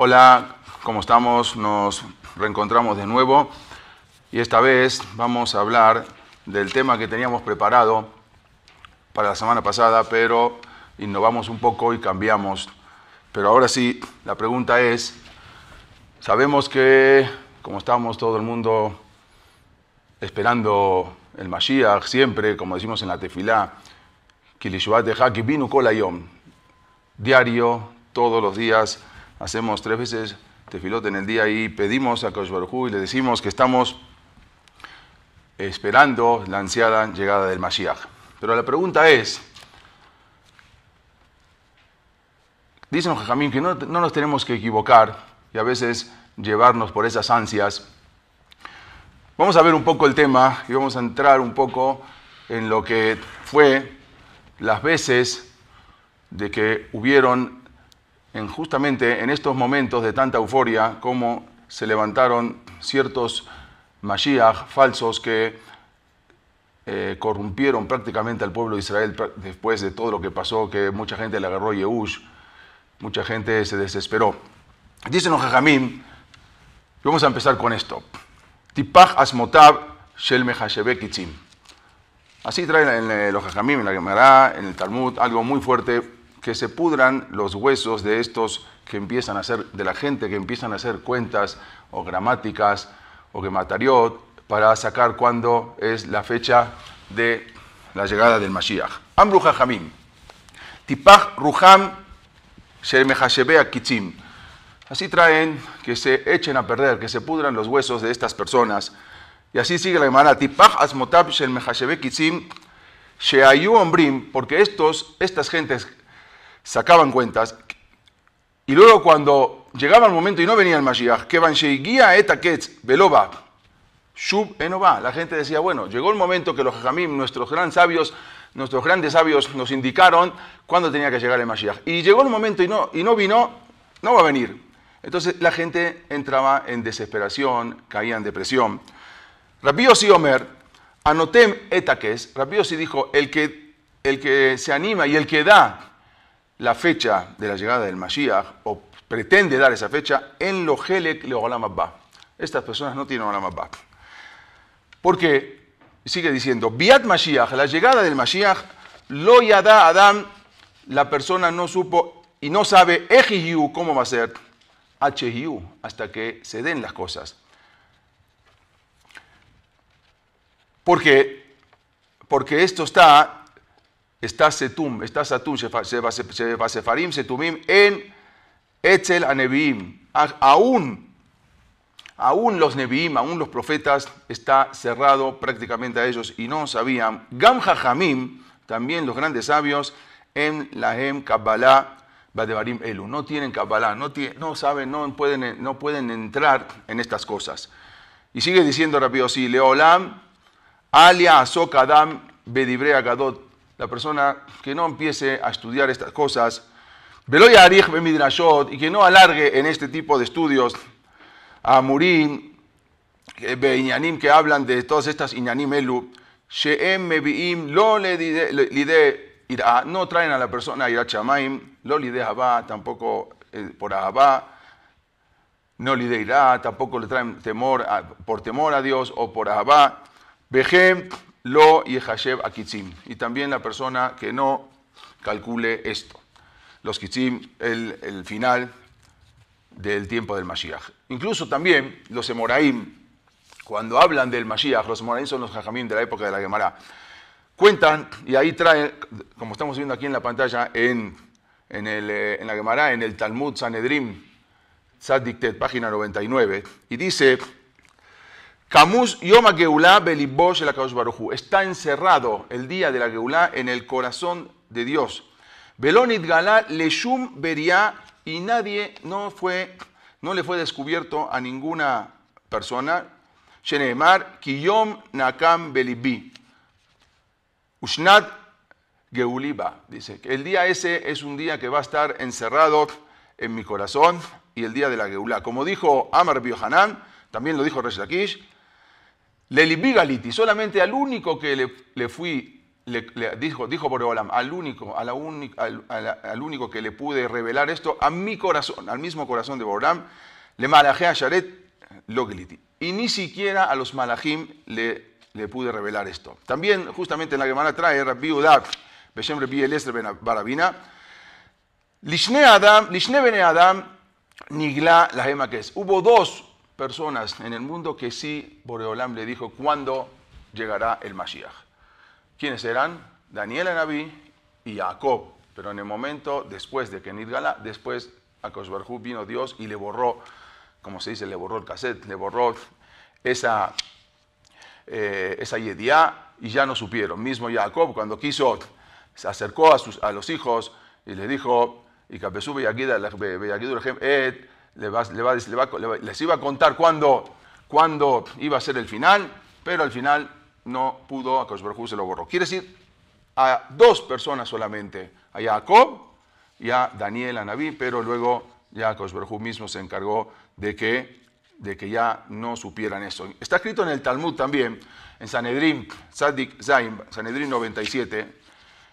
Hola, ¿cómo estamos? Nos reencontramos de nuevo y esta vez vamos a hablar del tema que teníamos preparado para la semana pasada, pero innovamos un poco y cambiamos. Pero ahora sí, la pregunta es, sabemos que como estamos todo el mundo esperando el Mashiach siempre, como decimos en la tefilá, Kilishuat de Haki, Binu Kolayom, diario, todos los días, hacemos tres veces tefilot en el día y pedimos a Kosh y le decimos que estamos esperando la ansiada llegada del Mashiach. Pero la pregunta es, dicen los Jajamín que no, no nos tenemos que equivocar y a veces llevarnos por esas ansias. Vamos a ver un poco el tema y vamos a entrar un poco en lo que fue las veces de que hubieron justamente en estos momentos de tanta euforia, como se levantaron ciertos Mashiach falsos que eh, corrompieron prácticamente al pueblo de Israel después de todo lo que pasó, que mucha gente le agarró Yehush, mucha gente se desesperó. Dicen los Jajamim, vamos a empezar con esto. Tipach asmotab shel Así traen eh, los Jajamim, en la Gemara, en el Talmud, algo muy fuerte que se pudran los huesos de estos que empiezan a hacer, de la gente que empiezan a hacer cuentas o gramáticas o que gematariot para sacar cuándo es la fecha de la llegada del Mashiach. Amru Jamim. Tipach Ruham Shemehashebea Kitzim. Así traen que se echen a perder, que se pudran los huesos de estas personas. Y así sigue la Gemara. Tipach Asmotab Shemehashebe Kitzim Sheayu Ombrim, porque estos, estas gentes sacaban cuentas. Y luego cuando llegaba el momento y no venía el Mashiach, que van guía veloba, shub va La gente decía, bueno, llegó el momento que los jamim, nuestros grandes sabios, nuestros grandes sabios nos indicaron cuándo tenía que llegar el Mashiach. Y llegó el momento y no, y no vino, no va a venir. Entonces la gente entraba en desesperación, caía en depresión. Rabios y Omer, anotem Etaques, rápido y dijo, el que, el que se anima y el que da la fecha de la llegada del Mashiach, o pretende dar esa fecha, en lo Helek le Estas personas no tienen Olam Porque sigue diciendo, Biat Mashiach, la llegada del Mashiach, lo yadá Adam, la persona no supo y no sabe Ejiyu cómo va a ser, Hyu, hasta que se den las cosas. Porque, porque esto está está Setum, está Satum, Sefarim, Setumim, en Etzel Nevi'im. Aún, aún los Nebiim, aún los profetas, está cerrado prácticamente a ellos y no sabían. Gam jamim, también los grandes sabios, en la Lahem Kabbalah, Badevarim Elu. No tienen Kabbalah, no, tienen, no saben, no pueden, no pueden entrar en estas cosas. Y sigue diciendo rápido así, Leolam, Alia Azokadam, Bedibrea Gadot, la persona que no empiece a estudiar estas cosas, y que no alargue en este tipo de estudios a Murim, que hablan de todas estas Inyanim Elu, Sheem Mebiim, lo de irá, no traen a la persona irá chamaim, lo lide Abba, tampoco eh, por Abba, no de irá, tampoco le traen temor por temor a Dios o por Abba, lo y yehashev akitzim. Y también la persona que no calcule esto. Los kitzim, el, final del tiempo del Mashiach. Incluso también los Emoraim, cuando hablan del Mashiach, los Emoraim son los Jajamim de la época de la Gemara, cuentan y ahí traen, como estamos viendo aquí en la pantalla, en, en, eh, la Gemara, en el Talmud Sanedrim, Diktet, página 99, y dice Camus el Está encerrado el día de la Geulá en el corazón de Dios. Galá Leshum y nadie no fue, no le fue descubierto a ninguna persona. Shenemar Kiyom Nakam Belibi. Ushnat Geuliba. Dice que el día ese es un día que va a estar encerrado en mi corazón y el día de la Geulá. Como dijo Amar Biohanan, también lo dijo Resh le solamente al único que le, fui, le, dijo, dijo al único, a la al, único que le pude revelar esto, a mi corazón, al mismo corazón de Boram, le malajé a Sharet lo Y ni siquiera a los malajim le, le pude revelar esto. También, justamente en la semana trae Rabbi Udar, Beshem Ben Barabina, Lishne Adam, Lishne Bene Adam, Nigla la gema que es. Hubo dos personas en el mundo que sí, Boreolam le dijo cuándo llegará el Mashiach. ¿Quiénes serán? Daniel Anabí y Jacob. Pero en el momento después de que Nidgala, después a Kosberhu vino Dios y le borró, como se dice, le borró el cassette, le borró esa, eh, esa y ya no supieron. Mismo Jacob, cuando quiso, se acercó a, sus, a los hijos y le dijo, y Capesú et le les iba a contar cuándo, iba a ser el final, pero al final no pudo, a Koshberhu se lo borró. Quiere decir, a dos personas solamente, a Jacob y a Daniel, a Naví, pero luego ya Cosberjú mismo se encargó de que, de que ya no supieran eso. Está escrito en el Talmud también, en Sanedrín, Sadik Zaim, Sanedrín 97,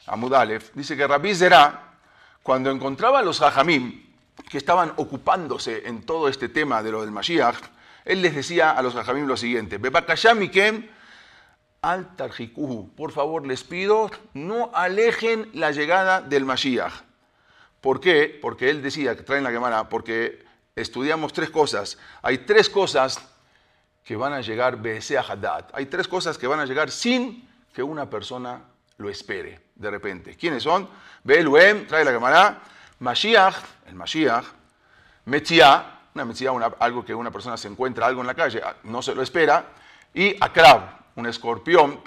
Amud Aleph, dice que Rabí Zerá, cuando encontraba a los Jajamim, que estaban ocupándose en todo este tema de lo del Mashiach, él les decía a los Jajamim lo siguiente, Bebakashamikem al por favor les pido, no alejen la llegada del Mashiach. ¿Por qué? Porque él decía, que traen la Gemara, porque estudiamos tres cosas. Hay tres cosas que van a llegar Besea Haddad. Hay tres cosas que van a llegar sin que una persona lo espere de repente. ¿Quiénes son? Beluem, trae la Gemara. Mashiach, el Mashiach, Metziah, una Metziah, algo que una persona se encuentra algo en la calle, ah, no se lo espera, y Akrab, un escorpión,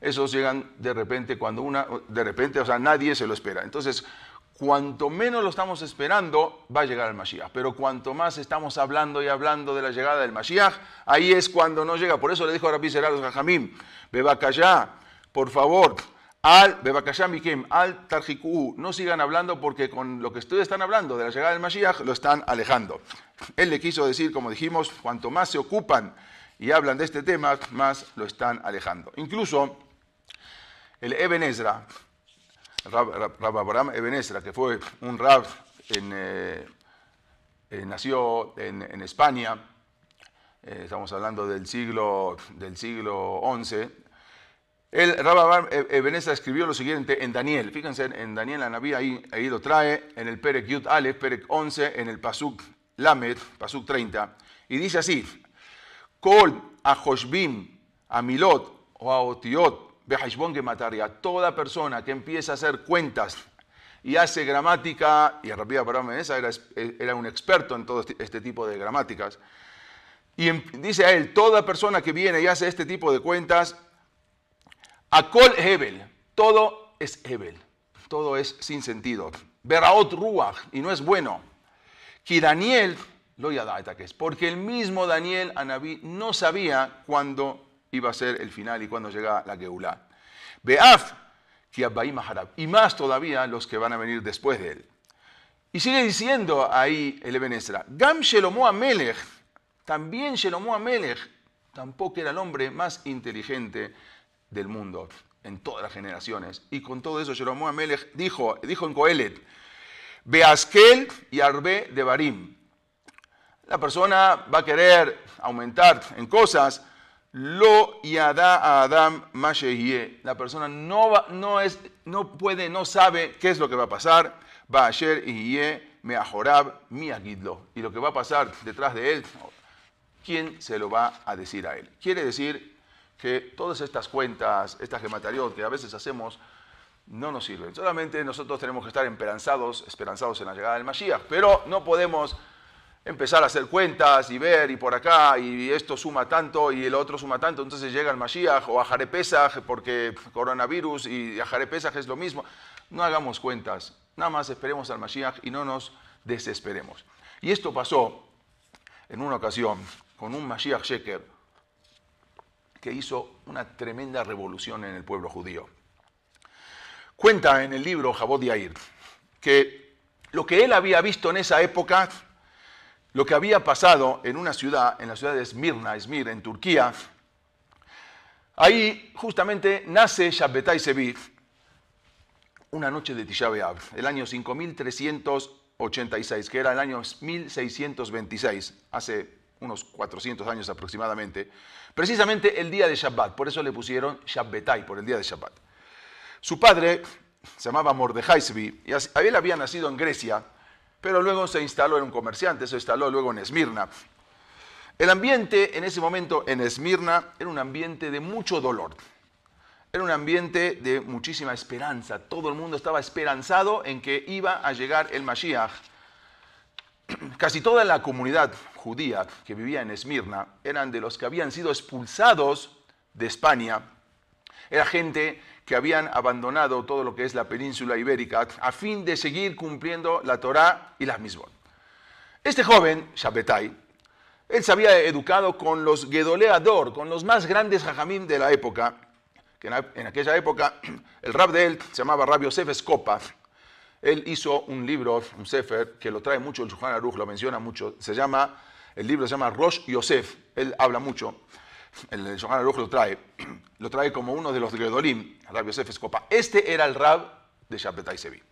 esos llegan de repente cuando una, de repente, o sea, nadie se lo espera. Entonces, cuanto menos lo estamos esperando, va a llegar el Mashiach. Pero cuanto más estamos hablando y hablando de la llegada del Mashiach, ahí es cuando no llega. Por eso le dijo a Rabbi Serados a beba callá, por favor, al Bebakashamikem, al Tarjikú, no sigan hablando porque con lo que ustedes están hablando de la llegada del Mashiach lo están alejando. Él le quiso decir, como dijimos, cuanto más se ocupan y hablan de este tema, más lo están alejando. Incluso el Eben Ezra, Rab, Abraham Eben Ezra, que fue un rab, en, eh, eh, nació en, España, eh, estamos hablando del siglo, del siglo XI, el Rabban Ebenezer eh, eh, escribió lo siguiente en Daniel. Fíjense, en Daniel la Navidad ahí, lo trae, en el Perek Yud Aleph, Perek 11, en el Pasuk Lamed, Pasuk 30. Y dice así, Kol a a Milot o Otiot, Behashbon que mataría. Toda persona que empieza a hacer cuentas y hace gramática, y Rabbi Abraham Ebenezer era, era un experto en todo este, este tipo de gramáticas, y em, dice a él, toda persona que viene y hace este tipo de cuentas, col Hebel, todo es Hebel, todo es sin sentido. Beraot Ruach, y no es bueno. Que Daniel, lo ataques, porque el mismo Daniel Anabí no sabía cuándo iba a ser el final y cuándo llega la Geulá. Beaf, que y más todavía los que van a venir después de él. Y sigue diciendo ahí el Ebenesra, Gam Shelomo Amelech, también Shelomo Amelech, tampoco era el hombre más inteligente del mundo, en todas las generaciones. Y con todo eso, Jeromo Amelech dijo, dijo en Coelet, Beaskel y Arbe de Barim. La persona va a querer aumentar en cosas, lo yada a Adam Mashehie. La persona no, va, no, es, no puede, no sabe qué es lo que va a pasar. Va a ayer y mi miagidlo. Y lo que va a pasar detrás de él, ¿quién se lo va a decir a él? Quiere decir que todas estas cuentas, estas gematariot que a veces hacemos, no nos sirven. Solamente nosotros tenemos que estar esperanzados, esperanzados en la llegada del Mashiach, pero no podemos empezar a hacer cuentas y ver y por acá y esto suma tanto y el otro suma tanto, entonces llega el Mashiach o a Jarepesaj porque coronavirus y a Jarepesaj es lo mismo. No hagamos cuentas, nada más esperemos al Mashiach y no nos desesperemos. Y esto pasó en una ocasión con un Mashiach Sheker que hizo una tremenda revolución en el pueblo judío. Cuenta en el libro Jabot Yair que lo que él había visto en esa época, lo que había pasado en una ciudad, en la ciudad de Esmirna, Esmir, en Turquía, ahí justamente nace Shabbetai Sevi, una noche de Tisha el año 5386, que era el año 1626, hace unos 400 años aproximadamente, precisamente el día de Shabbat, por eso le pusieron Shabbatai, por el día de Shabbat. Su padre se llamaba Mordejai Svi, y él había nacido en Grecia, pero luego se instaló, en un comerciante, se instaló luego en Esmirna. El ambiente en ese momento en Esmirna era un ambiente de mucho dolor, era un ambiente de muchísima esperanza, todo el mundo estaba esperanzado en que iba a llegar el Mashiach, Casi toda la comunidad judía que vivía en Esmirna eran de los que habían sido expulsados de España. Era gente que habían abandonado todo lo que es la península ibérica a fin de seguir cumpliendo la Torá y las misbot. Este joven, Shabetai, él se había educado con los Gedoleador, con los más grandes jajamín de la época, que en aquella época el rab de él se llamaba Rabbi Yosef él hizo un libro, un Sefer, que lo trae mucho el Shulchan Aruch, lo menciona mucho. Se llama, el libro se llama Rosh Yosef. Él habla mucho. El Shulchan Aruch lo trae. Lo trae como uno de los Gedolim. Rab Yosef Escopa. Este era el Rab de Shabbatai Sevi.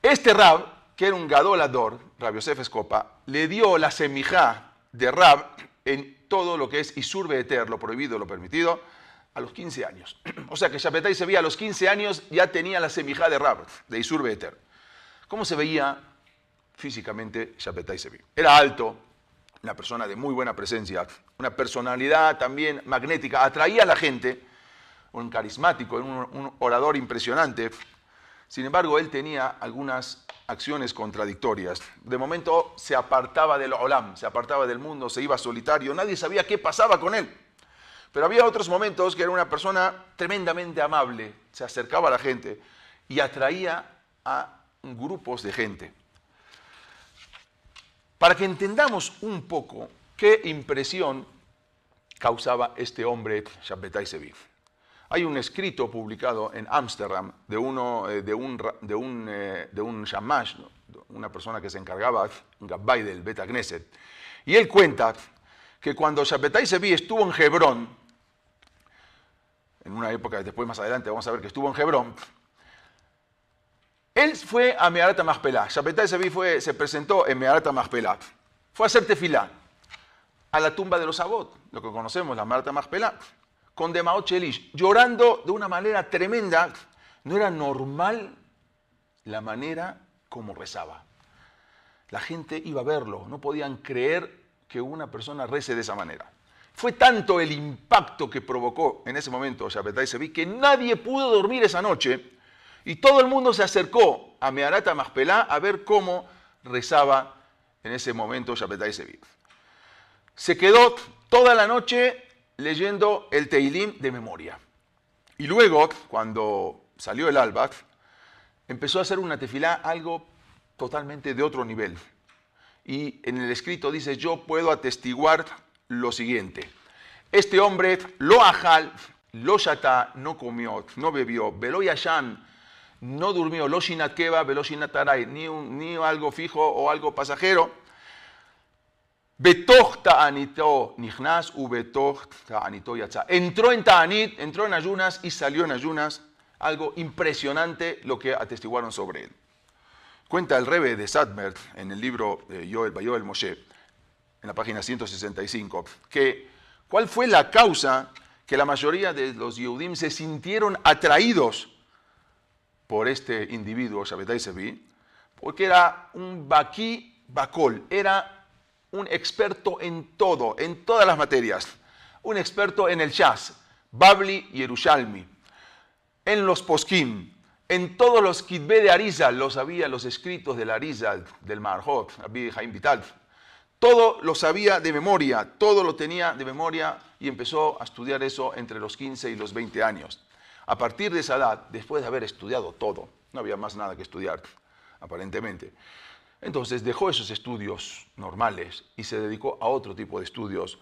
Este Rab, que era un gadolador, Rab Yosef Escopa, le dio la semijá de Rab en todo lo que es Isurbe Eter, lo prohibido, lo permitido a los 15 años. o sea que Chapetay se veía a los 15 años, ya tenía la semijá de Rab, de Isur ¿Cómo se veía físicamente Chapetay se Era alto, una persona de muy buena presencia, una personalidad también magnética, atraía a la gente, un carismático, un, un orador impresionante. Sin embargo, él tenía algunas acciones contradictorias. De momento se apartaba del Olam, se apartaba del mundo, se iba solitario, nadie sabía qué pasaba con él. Pero había otros momentos que era una persona tremendamente amable, se acercaba a la gente y atraía a grupos de gente. Para que entendamos un poco qué impresión causaba este hombre, Shabbetai Sevi. Hay un escrito publicado en Ámsterdam de, uno, eh, de un, eh, de un, shamash, una persona que se encargaba, Gabbay del Beta Knesset, y él cuenta que cuando Shabbetai Sevi estuvo en Hebrón, en una época, después más adelante vamos a ver que estuvo en Hebrón, él fue a Meharata Mahpelá, Shapetai Sevi se presentó en Meharata Mahpelá, Fue a hacer tefilá a la tumba de los Abot, lo que conocemos, la Meharata Mahpelá, con Demao Chelish, llorando de una manera tremenda. No era normal la manera como rezaba. La gente iba a verlo, no podían creer que una persona rece de esa manera. Fue tanto el impacto que provocó en ese momento Shabbatai Sevi que nadie pudo dormir esa noche y todo el mundo se acercó a Meharata Maspelá a ver cómo rezaba en ese momento Shabbatai Sevi. Se quedó toda la noche leyendo el Teilim de memoria. Y luego, cuando salió el alba, empezó a hacer una tefilá algo totalmente de otro nivel. Y en el escrito dice, yo puedo atestiguar lo siguiente. Este hombre, lo ajal, lo no comió, no bebió, velo yashan, no durmió, lo shinakeba, velo ni, ni algo fijo o algo pasajero. Betoch anito, nichnas u betohta anito Entró en ta'anit, entró en ayunas y salió en ayunas. Algo impresionante lo que atestiguaron sobre él. Cuenta el rebe de Sadmer en el libro Yoel Bayoel Moshe en la página 165, que cuál fue la causa que la mayoría de los Yehudim se sintieron atraídos por este individuo, Shabbatai Sevi, porque era un Baki Bakol, era un experto en todo, en todas las materias, un experto en el Shaz, Babli Yerushalmi, en los Poskim, en todos los Kitbe de Arizal, los había los escritos del Arizal, del Marjot, Abi Haim Vital, todo lo sabía de memoria, todo lo tenía de memoria y empezó a estudiar eso entre los 15 y los 20 años. A partir de esa edad, después de haber estudiado todo, no había más nada que estudiar, aparentemente. Entonces dejó esos estudios normales y se dedicó a otro tipo de estudios,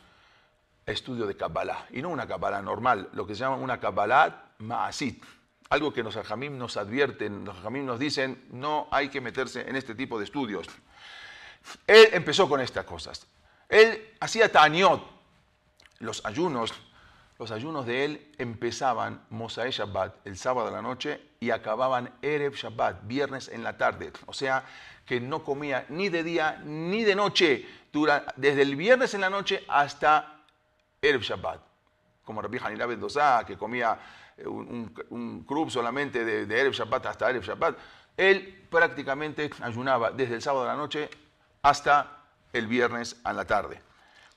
estudio de Kabbalah, y no una Kabbalah normal, lo que se llama una Kabbalah Maasit, algo que los ajamim nos advierten, los ajamim nos dicen, no hay que meterse en este tipo de estudios. Él empezó con estas cosas. Él hacía tañot. Los ayunos, los ayunos de él empezaban Mosae Shabbat, el sábado de la noche, y acababan Erev Shabbat, viernes en la tarde. O sea, que no comía ni de día ni de noche, desde el viernes en la noche hasta Erev Shabbat. Como Rabbi dos Dosá, que comía eh, un, un, solamente de, de Erev Shabbat hasta Erev Shabbat. Él prácticamente ayunaba desde el sábado de la noche hasta el viernes a la tarde.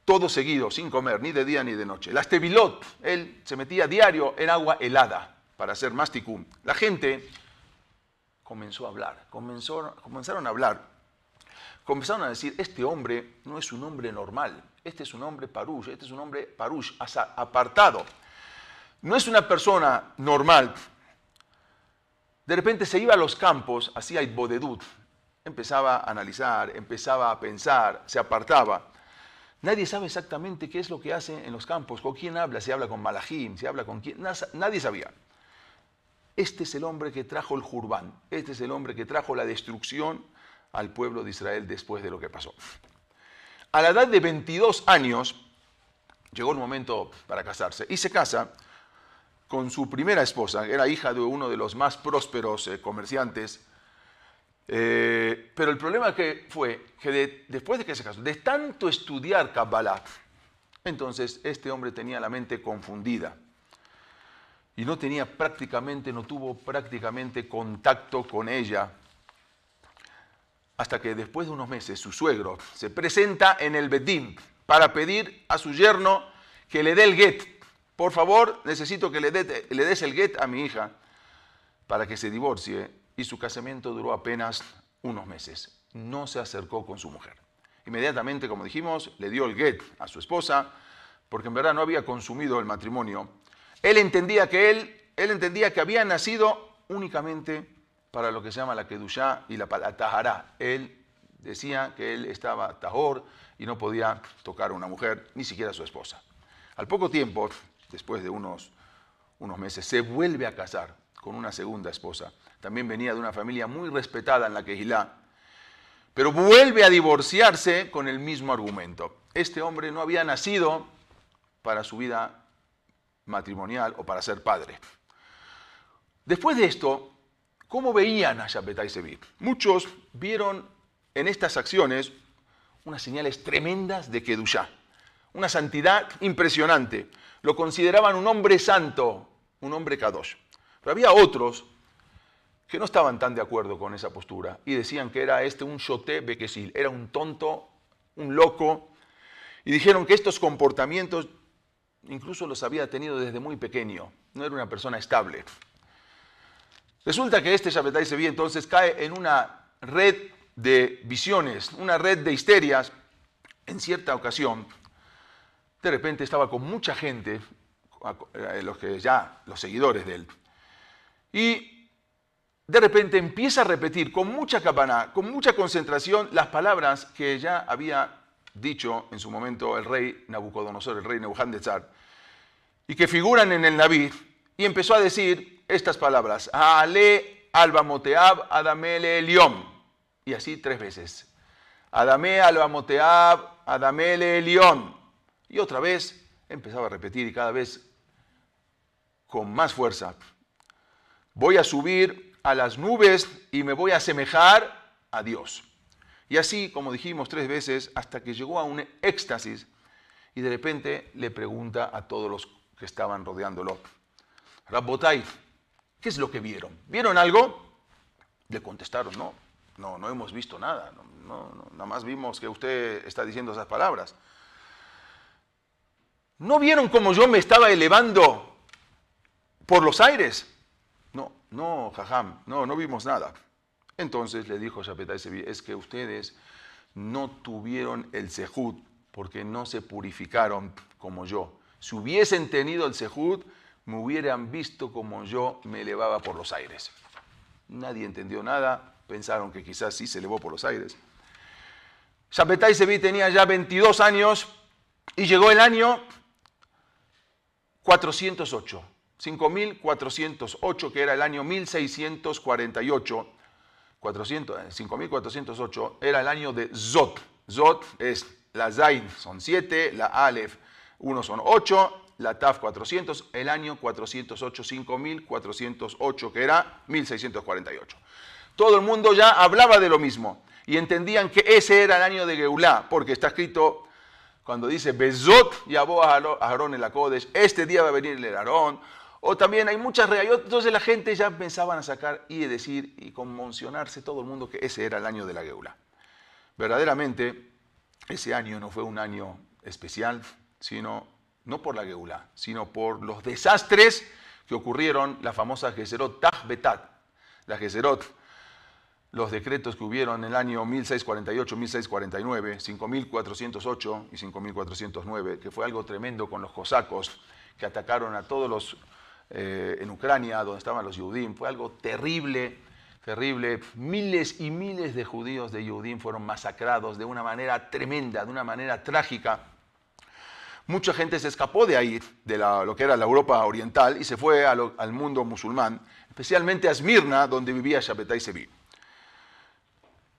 Todo seguido, sin comer, ni de día ni de noche. Las tevilot, él se metía diario en agua helada para hacer masticum. La gente comenzó a hablar, comenzaron a hablar. Comenzaron a decir, este hombre no es un hombre normal, este es un hombre parush, este es un hombre parush, apartado. No es una persona normal. De repente se iba a los campos, hacía Itbodedut, empezaba a analizar, empezaba a pensar, se apartaba. Nadie sabe exactamente qué es lo que hace en los campos, con quién habla, si habla con Malahim, si habla con quién, nadie sabía. Este es el hombre que trajo el Jurbán, este es el hombre que trajo la destrucción al pueblo de Israel después de lo que pasó. A la edad de 22 años, llegó el momento para casarse y se casa con su primera esposa, era hija de uno de los más prósperos eh, comerciantes eh, pero el problema que fue que después de que se casó, de tanto estudiar Kabbalah, entonces este hombre tenía la mente confundida y no tenía prácticamente, no tuvo prácticamente contacto con ella, hasta que después de unos meses su suegro se presenta en el Bedín para pedir a su yerno que le dé el get. Por favor, necesito que le, dé le des el get a mi hija para que se divorcie y su casamiento duró apenas unos meses. No se acercó con su mujer. Inmediatamente, como dijimos, le dio el get a su esposa, porque en verdad no había consumido el matrimonio. Él entendía que él, él entendía que había nacido únicamente para lo que se llama la kedushá y la, Él decía que él estaba tajor y no podía tocar a una mujer, ni siquiera a su esposa. Al poco tiempo, después de unos, unos meses, se vuelve a casar con una segunda esposa. También venía de una familia muy respetada en la quejilá, Pero vuelve a divorciarse con el mismo argumento. Este hombre no había nacido para su vida matrimonial o para ser padre. Después de esto, ¿cómo veían a y Sevi? Muchos vieron en estas acciones unas señales tremendas de Kedushá, una santidad impresionante. Lo consideraban un hombre santo, un hombre Kadosh. Pero había otros que no estaban tan de acuerdo con esa postura y decían que era este un choté bequesil, era un tonto, un loco, y dijeron que estos comportamientos incluso los había tenido desde muy pequeño, no era una persona estable. Resulta que este se vio entonces cae en una red de visiones, una red de histerias. En cierta ocasión, de repente estaba con mucha gente, los que ya, los seguidores de él, y de repente empieza a repetir con mucha cabana, con mucha concentración, las palabras que ya había dicho en su momento el rey Nabucodonosor, el rey Nebuchadnezzar, y que figuran en el Naví, y empezó a decir estas palabras, Ale albamoteab adamele y así tres veces, Adame albamoteab adamele eliom, y otra vez empezaba a repetir y cada vez con más fuerza, voy a subir a las nubes y me voy a asemejar a Dios. Y así, como dijimos tres veces, hasta que llegó a un éxtasis y de repente le pregunta a todos los que estaban rodeándolo, Rabbotai, ¿qué es lo que vieron? ¿Vieron algo? Le contestaron, no, no, no hemos visto nada, no, nada más vimos que usted está diciendo esas palabras. ¿No vieron cómo yo me estaba elevando por los aires? No, jajam, no, no vimos nada. Entonces le dijo Shapetai Sevi, es que ustedes no tuvieron el sehud porque no se purificaron como yo. Si hubiesen tenido el sehud, me hubieran visto como yo me elevaba por los aires. Nadie entendió nada, pensaron que quizás sí se elevó por los aires. Shapetai Sevi tenía ya 22 años y llegó el año 408. 5.408, que era el año 1648, 5.408 eh, era el año de Zot. Zot es la Zain, son 7, la Aleph, 1 son 8, la TAF 400, el año 408, 5.408, que era 1648. Todo el mundo ya hablaba de lo mismo y entendían que ese era el año de Geulá, porque está escrito cuando dice Bezot y a Aarón la Acodes, este día va a venir el Aarón, o también hay muchas regalos. Entonces la gente ya pensaban a sacar y decir y conmocionarse todo el mundo que ese era el año de la Geula. Verdaderamente, ese año no fue un año especial, sino no por la Geula, sino por los desastres que ocurrieron, la famosa Geserot Taj Betat, la Geserot, los decretos que hubieron en el año 1648, 1649, 5408 y 5409, que fue algo tremendo con los cosacos que atacaron a todos los eh, en Ucrania, donde estaban los Yudim, fue algo terrible, terrible. Miles y miles de judíos de Yudim fueron masacrados de una manera tremenda, de una manera trágica. Mucha gente se escapó de ahí, de lo que era la Europa Oriental, y se fue al mundo musulmán, especialmente a Esmirna, donde vivía Shapetai Sevi.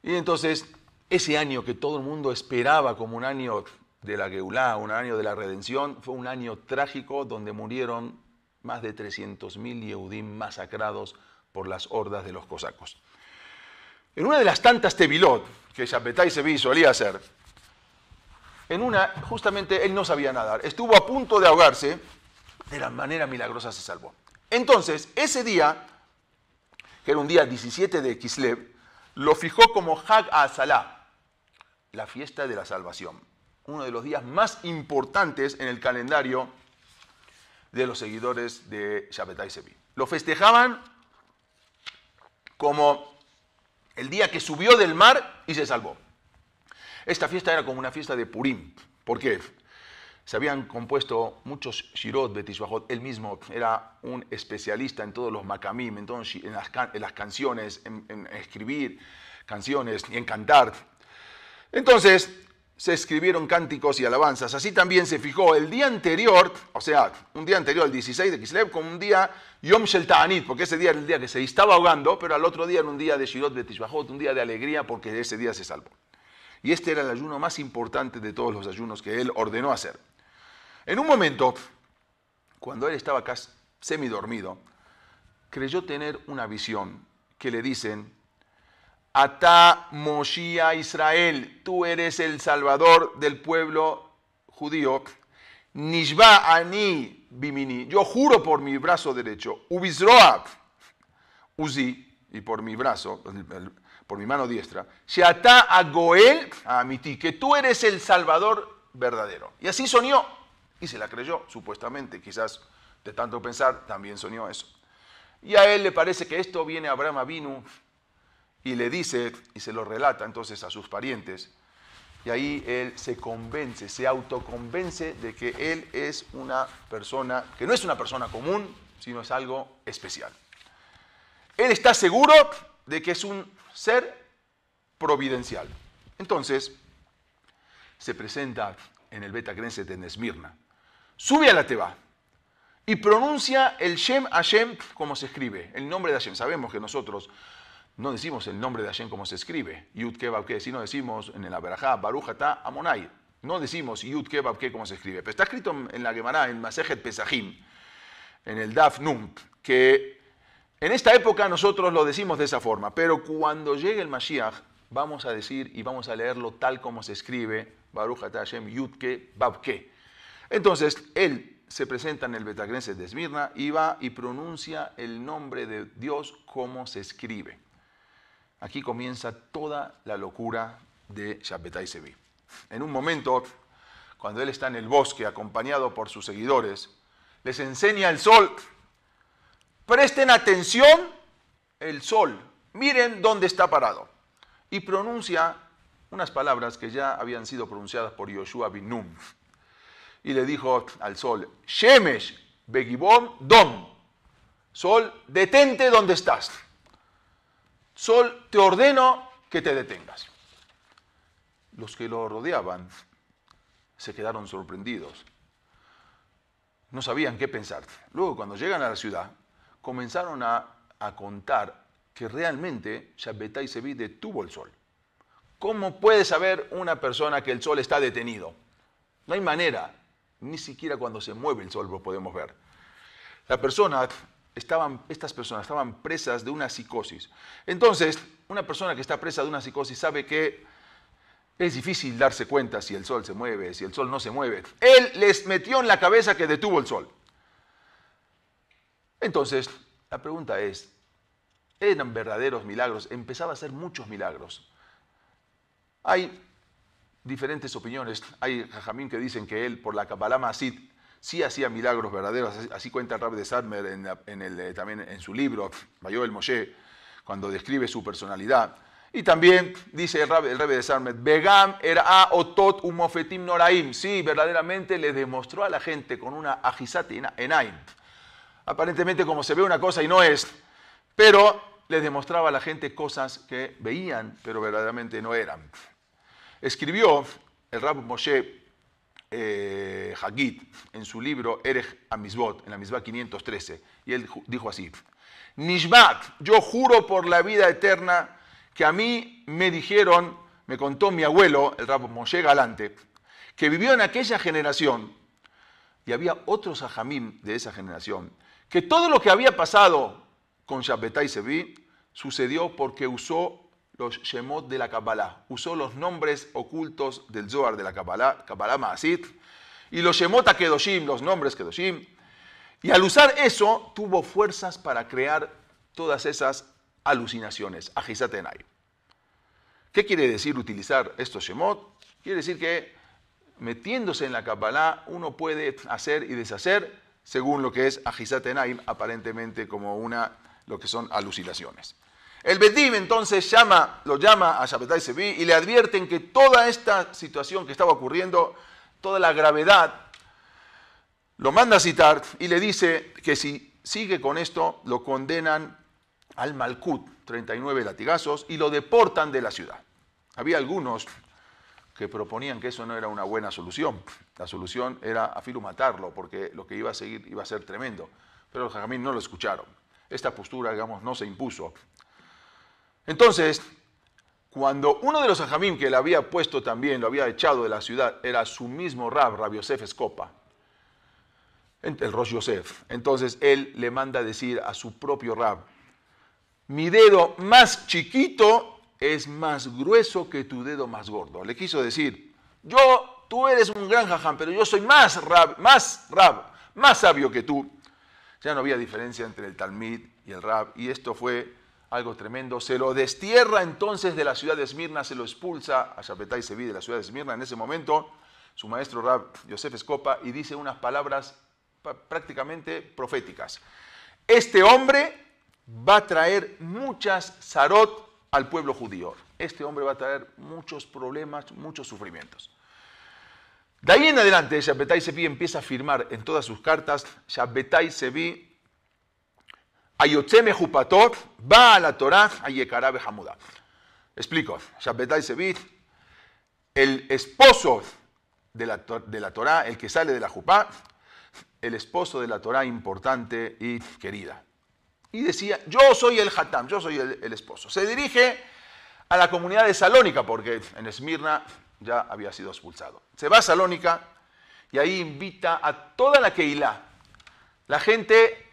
Y entonces, ese año que todo el mundo esperaba como un año de la Geulá, un año de la redención, fue un año trágico donde murieron más de 300.000 Yehudim masacrados por las hordas de los cosacos. En una de las tantas Tebilot que Shabbetai Sevi solía hacer, en una, justamente él no sabía nadar, estuvo a punto de ahogarse, de la manera milagrosa se salvó. Entonces, ese día, que era un día 17 de Kislev, lo fijó como Hag Asalá, la fiesta de la salvación, uno de los días más importantes en el calendario de los seguidores de y Sevi. Lo festejaban como el día que subió del mar y se salvó. Esta fiesta era como una fiesta de Purim. porque Se habían compuesto muchos Shirot betis, Él mismo era un especialista en todos los Makamim, en, en, las, canciones, en, en escribir canciones y en cantar. Entonces, se escribieron cánticos y alabanzas. Así también se fijó el día anterior, o sea, un día anterior, el 16 de Kislev, con un día Yom Shel Ta'anit, porque ese día era el día que se estaba ahogando, pero al otro día era un día de Shirot Betishbahot, un día de alegría, porque ese día se salvó. Y este era el ayuno más importante de todos los ayunos que él ordenó hacer. En un momento, cuando él estaba casi semidormido, creyó tener una visión que le dicen Ata Moshia Israel, tú eres el salvador del pueblo judío. Nishba Ani Bimini, yo juro por mi brazo derecho. Ubisroab, Uzi, y por mi brazo, por mi mano diestra. Sheatá a Goel, a Amiti, que tú eres el salvador verdadero. Y así soñó. Y se la creyó, supuestamente. Quizás de tanto pensar, también soñó eso. Y a él le parece que esto viene a Abraham Avinu y le dice, y se lo relata entonces a sus parientes, y ahí él se convence, se autoconvence de que él es una persona, que no es una persona común, sino es algo especial. Él está seguro de que es un ser providencial. Entonces, se presenta en el Beta de Nesmirna, Esmirna. Sube a la Teba y pronuncia el Shem Hashem como se escribe, el nombre de Hashem. Sabemos que nosotros no decimos el nombre de Hashem como se escribe, Yud si sino decimos en el Aberajá, Barujatá Amonai. No decimos Yud que como se escribe, pero está escrito en la Gemara, en Masejet Pesajim, en el Daf que en esta época nosotros lo decimos de esa forma, pero cuando llegue el Mashiach, vamos a decir y vamos a leerlo tal como se escribe, barujata Hashem Yudke Babke. Entonces, él se presenta en el Betagrense de Esmirna y va y pronuncia el nombre de Dios como se escribe aquí comienza toda la locura de Shabbetai Sevi. En un momento, cuando él está en el bosque acompañado por sus seguidores, les enseña al sol. Presten atención, el sol. Miren dónde está parado. Y pronuncia unas palabras que ya habían sido pronunciadas por Yoshua Binum. Y le dijo al sol, Shemesh, Begibom, Dom. Sol, detente donde estás. Sol, te ordeno que te detengas. Los que lo rodeaban se quedaron sorprendidos. No sabían qué pensar. Luego, cuando llegan a la ciudad, comenzaron a, contar que realmente Shabbetai Sebi detuvo el sol. ¿Cómo puede saber una persona que el sol está detenido? No hay manera. Ni siquiera cuando se mueve el sol lo podemos ver. La persona estaban, estas personas estaban presas de una psicosis. Entonces, una persona que está presa de una psicosis sabe que es difícil darse cuenta si el sol se mueve, si el sol no se mueve. Él les metió en la cabeza que detuvo el sol. Entonces, la pregunta es, ¿eran verdaderos milagros? Empezaba a ser muchos milagros. Hay diferentes opiniones. Hay jajamín que dicen que él, por la Kabbalah Masid, sí hacía milagros verdaderos. Así cuenta Rab de Sarmet en, eh, también en su libro, mayor el Moshe, cuando describe su personalidad. Y también dice el rabbi de Sarmet, Begam era otot mofetim noraim. Sí, verdaderamente le demostró a la gente con una en enaim. Aparentemente como se ve una cosa y no es, pero le demostraba a la gente cosas que veían, pero verdaderamente no eran. Escribió el Rab Moshe eh, Hagid, en su libro Erech Amizbot, en la Mizbah 513, y él dijo así, Nishbat, yo juro por la vida eterna que a mí me dijeron, me contó mi abuelo, el rabo Moshe Galante, que vivió en aquella generación, y había otros ajamim de esa generación, que todo lo que había pasado con Shabbetai Sevi sucedió porque usó los Shemot de la Kabbalah. Usó los nombres ocultos del Zohar de la Kabbalah, Kabbalah Maasit, y los Shemot a Kedoshim, los nombres Kedoshim. Y al usar eso, tuvo fuerzas para crear todas esas alucinaciones, Enayim. ¿Qué quiere decir utilizar estos Shemot? Quiere decir que metiéndose en la Kabbalah, uno puede hacer y deshacer según lo que es Enayim, aparentemente como una, lo que son alucinaciones. El Bedim entonces llama, lo llama a Shabbatai Sebi y le advierten que toda esta situación que estaba ocurriendo, toda la gravedad, lo manda a citar y le dice que si sigue con esto, lo condenan al Malkut, 39 latigazos, y lo deportan de la ciudad. Había algunos que proponían que eso no era una buena solución. La solución era a matarlo, porque lo que iba a seguir iba a ser tremendo. Pero los jajamín no lo escucharon. Esta postura, digamos, no se impuso entonces, cuando uno de los ajamim que le había puesto también, lo había echado de la ciudad, era su mismo Rab, Rab Yosef Escopa, el Rosh Yosef. Entonces él le manda decir a su propio Rab, mi dedo más chiquito es más grueso que tu dedo más gordo. Le quiso decir, yo, tú eres un gran jaham, pero yo soy más Rab, más Rab, más sabio que tú. Ya no había diferencia entre el Talmid y el Rab, y esto fue algo tremendo. Se lo destierra entonces de la ciudad de Esmirna, se lo expulsa a se Sevi de la ciudad de Esmirna en ese momento, su maestro Rab Yosef Escopa, y dice unas palabras prácticamente proféticas. Este hombre va a traer muchas zarot al pueblo judío. Este hombre va a traer muchos problemas, muchos sufrimientos. De ahí en adelante, Shabbetai Sevi empieza a firmar en todas sus cartas, Shabbetai Sevi Ayotzeme Jupatot, va a la Torah, Yekarabe Hamuda. Explico. Shabbatai Sevit, el esposo de la, de la Torah, el que sale de la Jupá, el esposo de la Torah importante y querida. Y decía, yo soy el Hatam, yo soy el, el esposo. Se dirige a la comunidad de Salónica, porque en Esmirna ya había sido expulsado. Se va a Salónica y ahí invita a toda la Keilah, la gente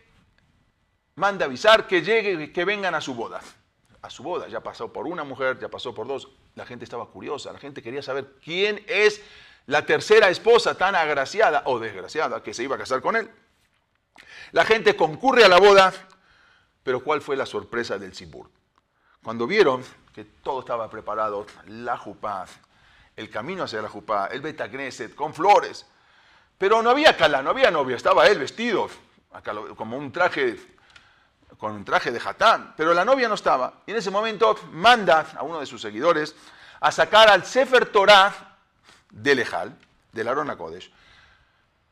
manda avisar que llegue, que vengan a su boda. A su boda, ya pasó por una mujer, ya pasó por dos. La gente estaba curiosa, la gente quería saber quién es la tercera esposa tan agraciada o desgraciada que se iba a casar con él. La gente concurre a la boda, pero ¿cuál fue la sorpresa del cibur? Cuando vieron que todo estaba preparado, la jupá, el camino hacia la jupá, el betagneset, con flores, pero no había cala, no había novia, estaba él vestido, como un traje con un traje de hatán, pero la novia no estaba. Y en ese momento manda a uno de sus seguidores a sacar al Sefer Torah de Lejal, del Arona Kodesh,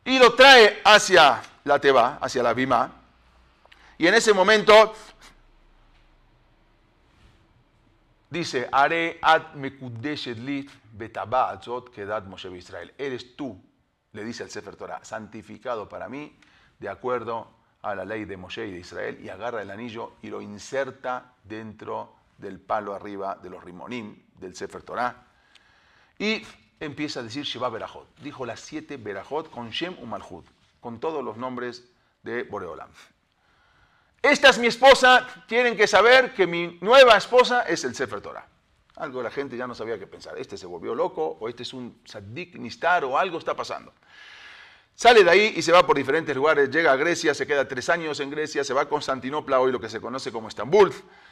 y lo trae hacia la Teba, hacia la Bima. Y en ese momento dice, Are at kedad Israel. Eres tú, le dice al Sefer Torah, santificado para mí de acuerdo a la ley de Moshe y de Israel y agarra el anillo y lo inserta dentro del palo arriba de los rimonim, del Sefer Torah. Y empieza a decir Sheba Berajot. Dijo las siete Berajot con Shem Umalhud, con todos los nombres de Boreolam. Esta es mi esposa, tienen que saber que mi nueva esposa es el Sefer Torah. Algo la gente ya no sabía qué pensar. Este se volvió loco, o este es un Saddik Nistar, o algo está pasando. Sale de ahí y se va por diferentes lugares, llega a Grecia, se queda tres años en Grecia, se va a Constantinopla, hoy lo que se conoce como Estambul,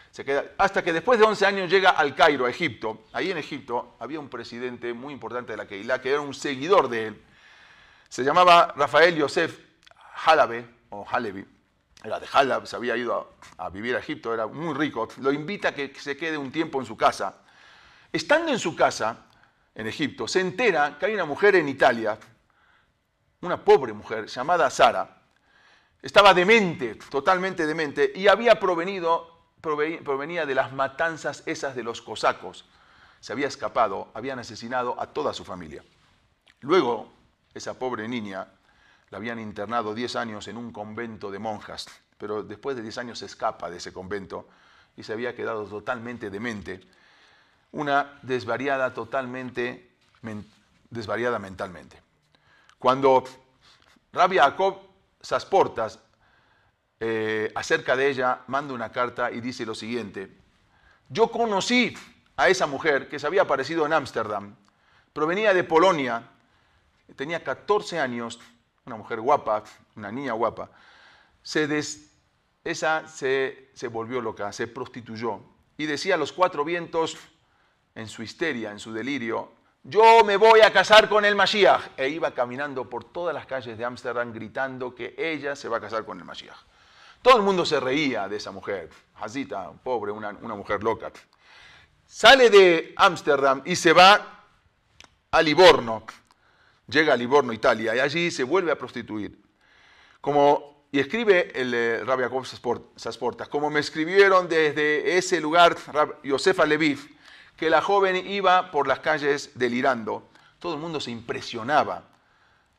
se queda, hasta que después de 11 años llega al Cairo, a Egipto. Ahí en Egipto había un presidente muy importante de la Keilah, que era un seguidor de él. Se llamaba Rafael Yosef Halabe, o Halevi, era de Halab, se había ido a, a, vivir a Egipto, era muy rico. Lo invita a que se quede un tiempo en su casa. Estando en su casa, en Egipto, se entera que hay una mujer en Italia una pobre mujer llamada Sara, estaba demente, totalmente demente, y había provenido, provenía de las matanzas esas de los cosacos. Se había escapado, habían asesinado a toda su familia. Luego, esa pobre niña la habían internado 10 años en un convento de monjas, pero después de 10 años se escapa de ese convento y se había quedado totalmente demente, una desvariada totalmente, desvariada mentalmente. Cuando Rabia Jacob Sasportas eh, acerca de ella manda una carta y dice lo siguiente, yo conocí a esa mujer que se había aparecido en Ámsterdam, provenía de Polonia, tenía 14 años, una mujer guapa, una niña guapa, esa se, se volvió loca, se prostituyó y decía a los cuatro vientos, en su histeria, en su delirio, yo me voy a casar con el Mashiach. E iba caminando por todas las calles de Ámsterdam gritando que ella se va a casar con el Mashiach. Todo el mundo se reía de esa mujer, Hazita, pobre, una, mujer loca. Sale de Ámsterdam y se va a Livorno. Llega a Livorno, Italia, y allí se vuelve a prostituir. Como, y escribe el eh, Sasportas, como me escribieron desde ese lugar, Josefa Leviv, que la joven iba por las calles delirando. Todo el mundo se impresionaba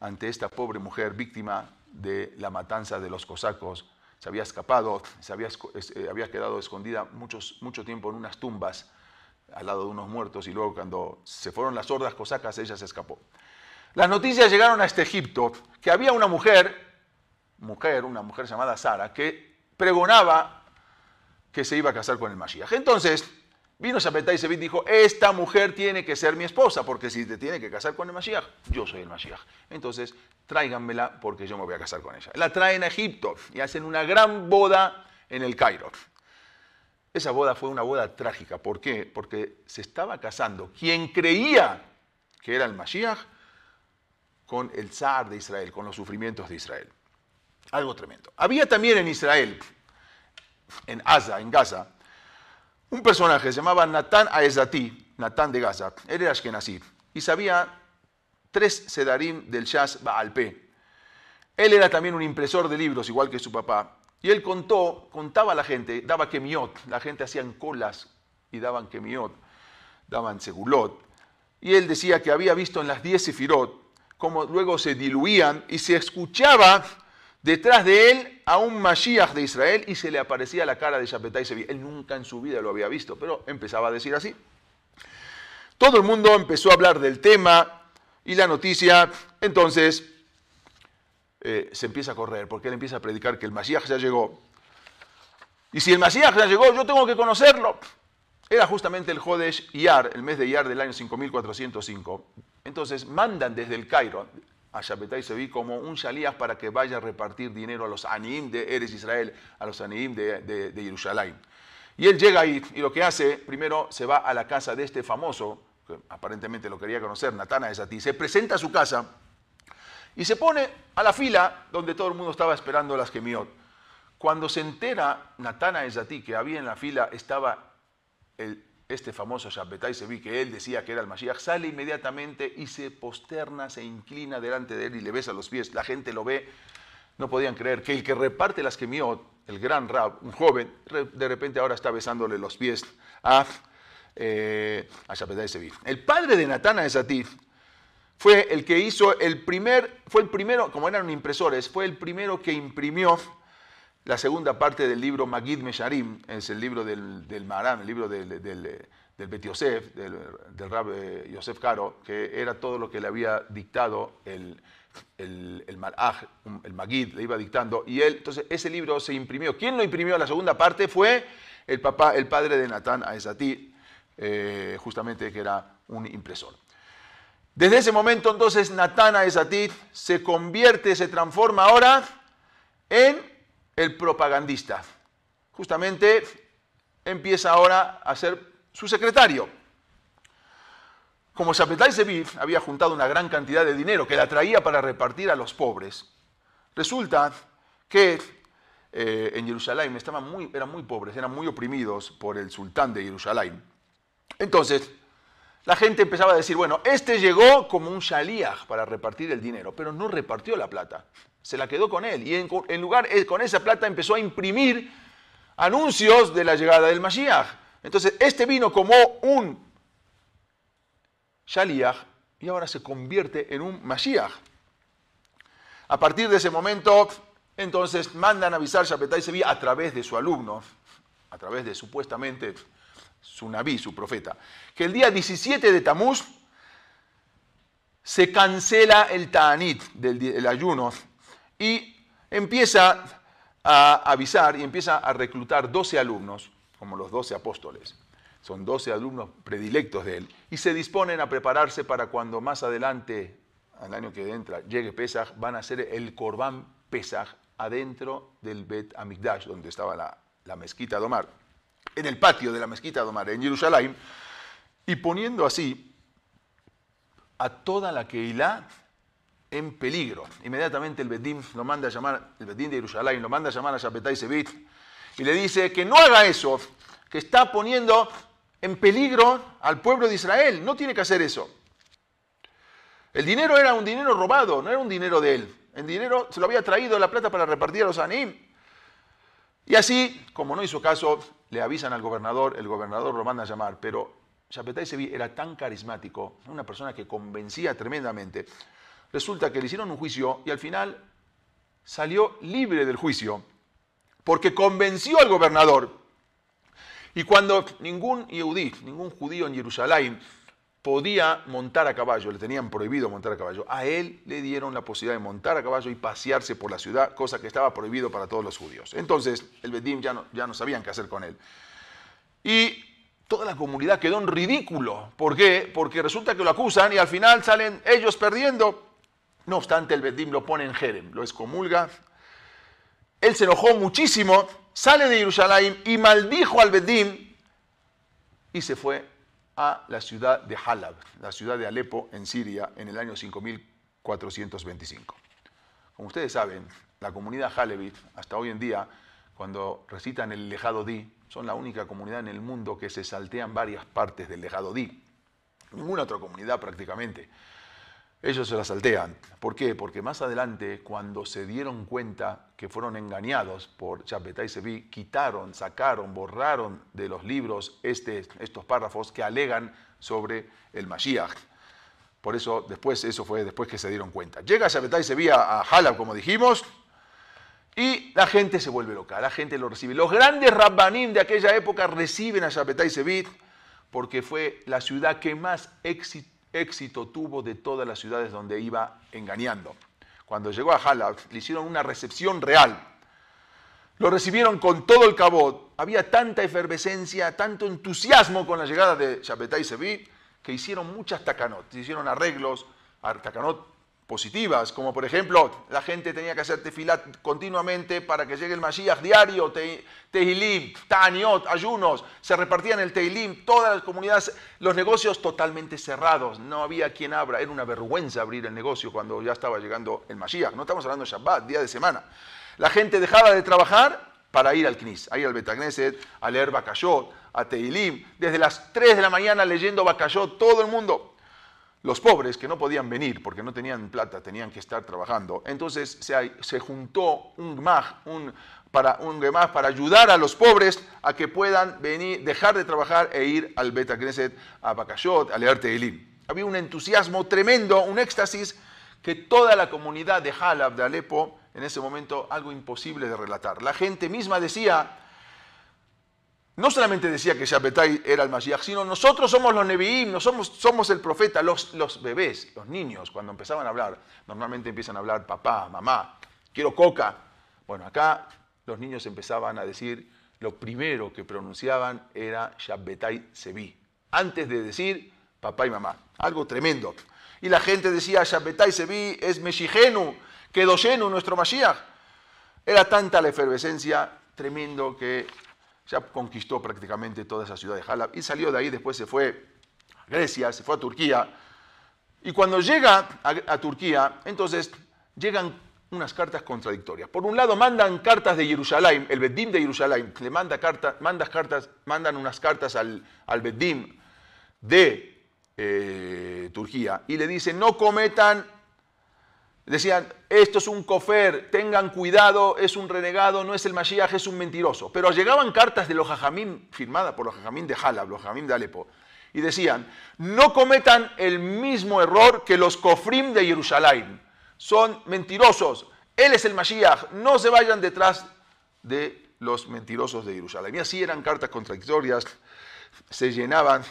ante esta pobre mujer víctima de la matanza de los cosacos. Se había escapado, se había, eh, quedado escondida mucho tiempo en unas tumbas al lado de unos muertos y luego cuando se fueron las hordas cosacas ella se escapó. Las noticias llegaron a este Egipto que había una mujer, mujer, una mujer llamada Sara, que pregonaba que se iba a casar con el Mashiach. Entonces, Vino Zapetá y Sevit dijo, esta mujer tiene que ser mi esposa, porque si te tiene que casar con el Mashiach, yo soy el Mashiach. Entonces, tráiganmela porque yo me voy a casar con ella. La traen a Egipto y hacen una gran boda en el Cairo. Esa boda fue una boda trágica. ¿Por qué? Porque se estaba casando quien creía que era el Mashiach con el zar de Israel, con los sufrimientos de Israel. Algo tremendo. Había también en Israel, en Asa, en Gaza, un personaje se llamaba Natán Aezati, Natán de Gaza. Él era Ashkenazí y sabía tres sedarim del jazz Baalpé. Él era también un impresor de libros, igual que su papá. Y él contó, contaba a la gente, daba que kemiot. La gente hacían colas y daban que kemiot, daban segulot. Y él decía que había visto en las diez sefirot cómo luego se diluían y se escuchaba detrás de él a un Mashiach de Israel y se le aparecía la cara de se Sevi. Él nunca en su vida lo había visto, pero empezaba a decir así. Todo el mundo empezó a hablar del tema y la noticia, entonces, eh, se empieza a correr, porque él empieza a predicar que el Mashiach ya llegó. Y si el Mashiach ya llegó, yo tengo que conocerlo. Era justamente el Jodesh Iyar, el mes de Iyar del año 5405. Entonces mandan desde el Cairo, a se vi como un shalías para que vaya a repartir dinero a los Aniim de Eres Israel, a los Aniim de, de, Jerusalén. Y él llega ahí y lo que hace, primero se va a la casa de este famoso, que aparentemente lo quería conocer, Natana es se presenta a su casa y se pone a la fila donde todo el mundo estaba esperando a las gemiot. Cuando se entera Natana es a que había en la fila estaba el este famoso se Sevi, que él decía que era el Mashiach, sale inmediatamente y se posterna, se inclina delante de él y le besa los pies. La gente lo ve, no podían creer que el que reparte las quemiot, el gran Rab, un joven, de repente ahora está besándole los pies a, eh, Sevi. El padre de Natana de Satif fue el que hizo el primer, fue el primero, como eran impresores, fue el primero que imprimió la segunda parte del libro Magid Mesharim, es el libro del, del el libro del, del, del Bet Yosef, del, Rab eh, Yosef Caro, que era todo lo que le había dictado el, el, el Magid, le iba dictando. Y él, entonces, ese libro se imprimió. ¿Quién lo imprimió? La segunda parte fue el, papá, el padre de Natán Aesatí, eh, justamente que era un impresor. Desde ese momento, entonces, Natán Aizatí se convierte, se transforma ahora en el propagandista. Justamente empieza ahora a ser su secretario. Como de Seviv había juntado una gran cantidad de dinero que la traía para repartir a los pobres, resulta que eh, en Jerusalén muy, eran muy pobres, eran muy oprimidos por el sultán de Jerusalén. Entonces, la gente empezaba a decir, bueno, este llegó como un shaliach para repartir el dinero, pero no repartió la plata se la quedó con él. Y en, lugar, eh, con esa plata empezó a imprimir anuncios de la llegada del Mashiach. Entonces, este vino como un Shaliach y ahora se convierte en un Mashiach. A partir de ese momento, entonces mandan avisar Shapetai Sevi a través de su alumno, a través de supuestamente su naví, su profeta, que el día 17 de Tamuz se cancela el Ta'anit, del, el ayuno y empieza a avisar y empieza a reclutar 12 alumnos, como los 12 apóstoles. Son 12 alumnos predilectos de él y se disponen a prepararse para cuando más adelante, al año que entra, llegue Pesaj, van a hacer el Corbán Pesaj adentro del Bet Amigdash, donde estaba la, mezquita de Omar, en el patio de la mezquita de Omar, en Jerusalén, y poniendo así a toda la Keilah en peligro. Inmediatamente el Bedín lo manda a llamar, el Bedín de Jerusalén lo manda a llamar a Shapetai Sebit y le dice que no haga eso, que está poniendo en peligro al pueblo de Israel, no tiene que hacer eso. El dinero era un dinero robado, no era un dinero de él. El dinero se lo había traído la plata para repartir a los Aním... Y así, como no hizo caso, le avisan al gobernador, el gobernador lo manda a llamar, pero Shapetai Sebit era tan carismático, una persona que convencía tremendamente resulta que le hicieron un juicio y al final salió libre del juicio, porque convenció al gobernador. Y cuando ningún ningún judío en Jerusalén podía montar a caballo, le tenían prohibido montar a caballo, a él le dieron la posibilidad de montar a caballo y pasearse por la ciudad, cosa que estaba prohibido para todos los judíos. Entonces, el Bedim ya no, ya no sabían qué hacer con él. Y toda la comunidad quedó en ridículo. ¿Por qué? Porque resulta que lo acusan y al final salen ellos perdiendo. No obstante, el Bedim lo pone en Jerem, lo excomulga. Él se enojó muchísimo, sale de Jerusalén y maldijo al Bedim y se fue a la ciudad de Halab, la ciudad de Alepo, en Siria, en el año 5425. Como ustedes saben, la comunidad Halevit, hasta hoy en día, cuando recitan el lejado di, son la única comunidad en el mundo que se saltean varias partes del lejado di. Ninguna otra comunidad prácticamente ellos se la saltean. ¿Por qué? Porque más adelante, cuando se dieron cuenta que fueron engañados por y Sevi, quitaron, sacaron, borraron de los libros este, estos párrafos que alegan sobre el Mashiach. Por eso, después, eso fue después que se dieron cuenta. Llega y Sevi a, a Halab, como dijimos, y la gente se vuelve loca, la gente lo recibe. Los grandes rabbanim de aquella época reciben a y Sevi porque fue la ciudad que más éxito éxito tuvo de todas las ciudades donde iba engañando. Cuando llegó a Halab, le hicieron una recepción real. Lo recibieron con todo el cabot. Había tanta efervescencia, tanto entusiasmo con la llegada de Shabetai Sevi, que hicieron muchas tacanot. Hicieron arreglos. Tacanot positivas, como por ejemplo, la gente tenía que hacer tefilat continuamente para que llegue el Mashiach diario, Tehilim, Taniot, ayunos, se repartían el Tehilim, todas las comunidades, los negocios totalmente cerrados, no había quien abra, era una vergüenza abrir el negocio cuando ya estaba llegando el Mashiach, no estamos hablando de Shabbat, día de semana. La gente dejaba de trabajar para ir al Knis, a ir al Betagneset, a leer Bakayot, a Tehilim, desde las 3 de la mañana leyendo Bakayot, todo el mundo los pobres que no podían venir porque no tenían plata, tenían que estar trabajando. Entonces se, juntó un gemaj, para, un para ayudar a los pobres a que puedan venir, dejar de trabajar e ir al Beta a Bakashot, a Learte Elim. Había un entusiasmo tremendo, un éxtasis que toda la comunidad de Halab, de Alepo, en ese momento algo imposible de relatar. La gente misma decía, no solamente decía que Shabbatai era el Mashiach, sino nosotros somos los Nevi'im, somos, el profeta, los, bebés, los niños, cuando empezaban a hablar, normalmente empiezan a hablar papá, mamá, quiero coca. Bueno, acá los niños empezaban a decir, lo primero que pronunciaban era Shabbatai Sevi, antes de decir papá y mamá, algo tremendo. Y la gente decía, Shabbetai Sevi es Meshigenu, lleno nuestro Mashiach. Era tanta la efervescencia, tremendo que ya conquistó prácticamente toda esa ciudad de Halab y salió de ahí, después se fue a Grecia, se fue a Turquía. Y cuando llega a, Turquía, entonces llegan unas cartas contradictorias. Por un lado mandan cartas de Jerusalén, el Bedim de Jerusalén, le manda cartas mandas cartas, mandan unas cartas al, al Bedim de eh, Turquía y le dicen no cometan Decían, esto es un cofer, tengan cuidado, es un renegado, no es el Mashiach, es un mentiroso. Pero llegaban cartas de los jajamín, firmadas por los jajamín de Halab, los jajamín de Alepo, y decían, no cometan el mismo error que los cofrim de Jerusalén. Son mentirosos, él es el Mashiach, no se vayan detrás de los mentirosos de Jerusalén. Y así eran cartas contradictorias, se llenaban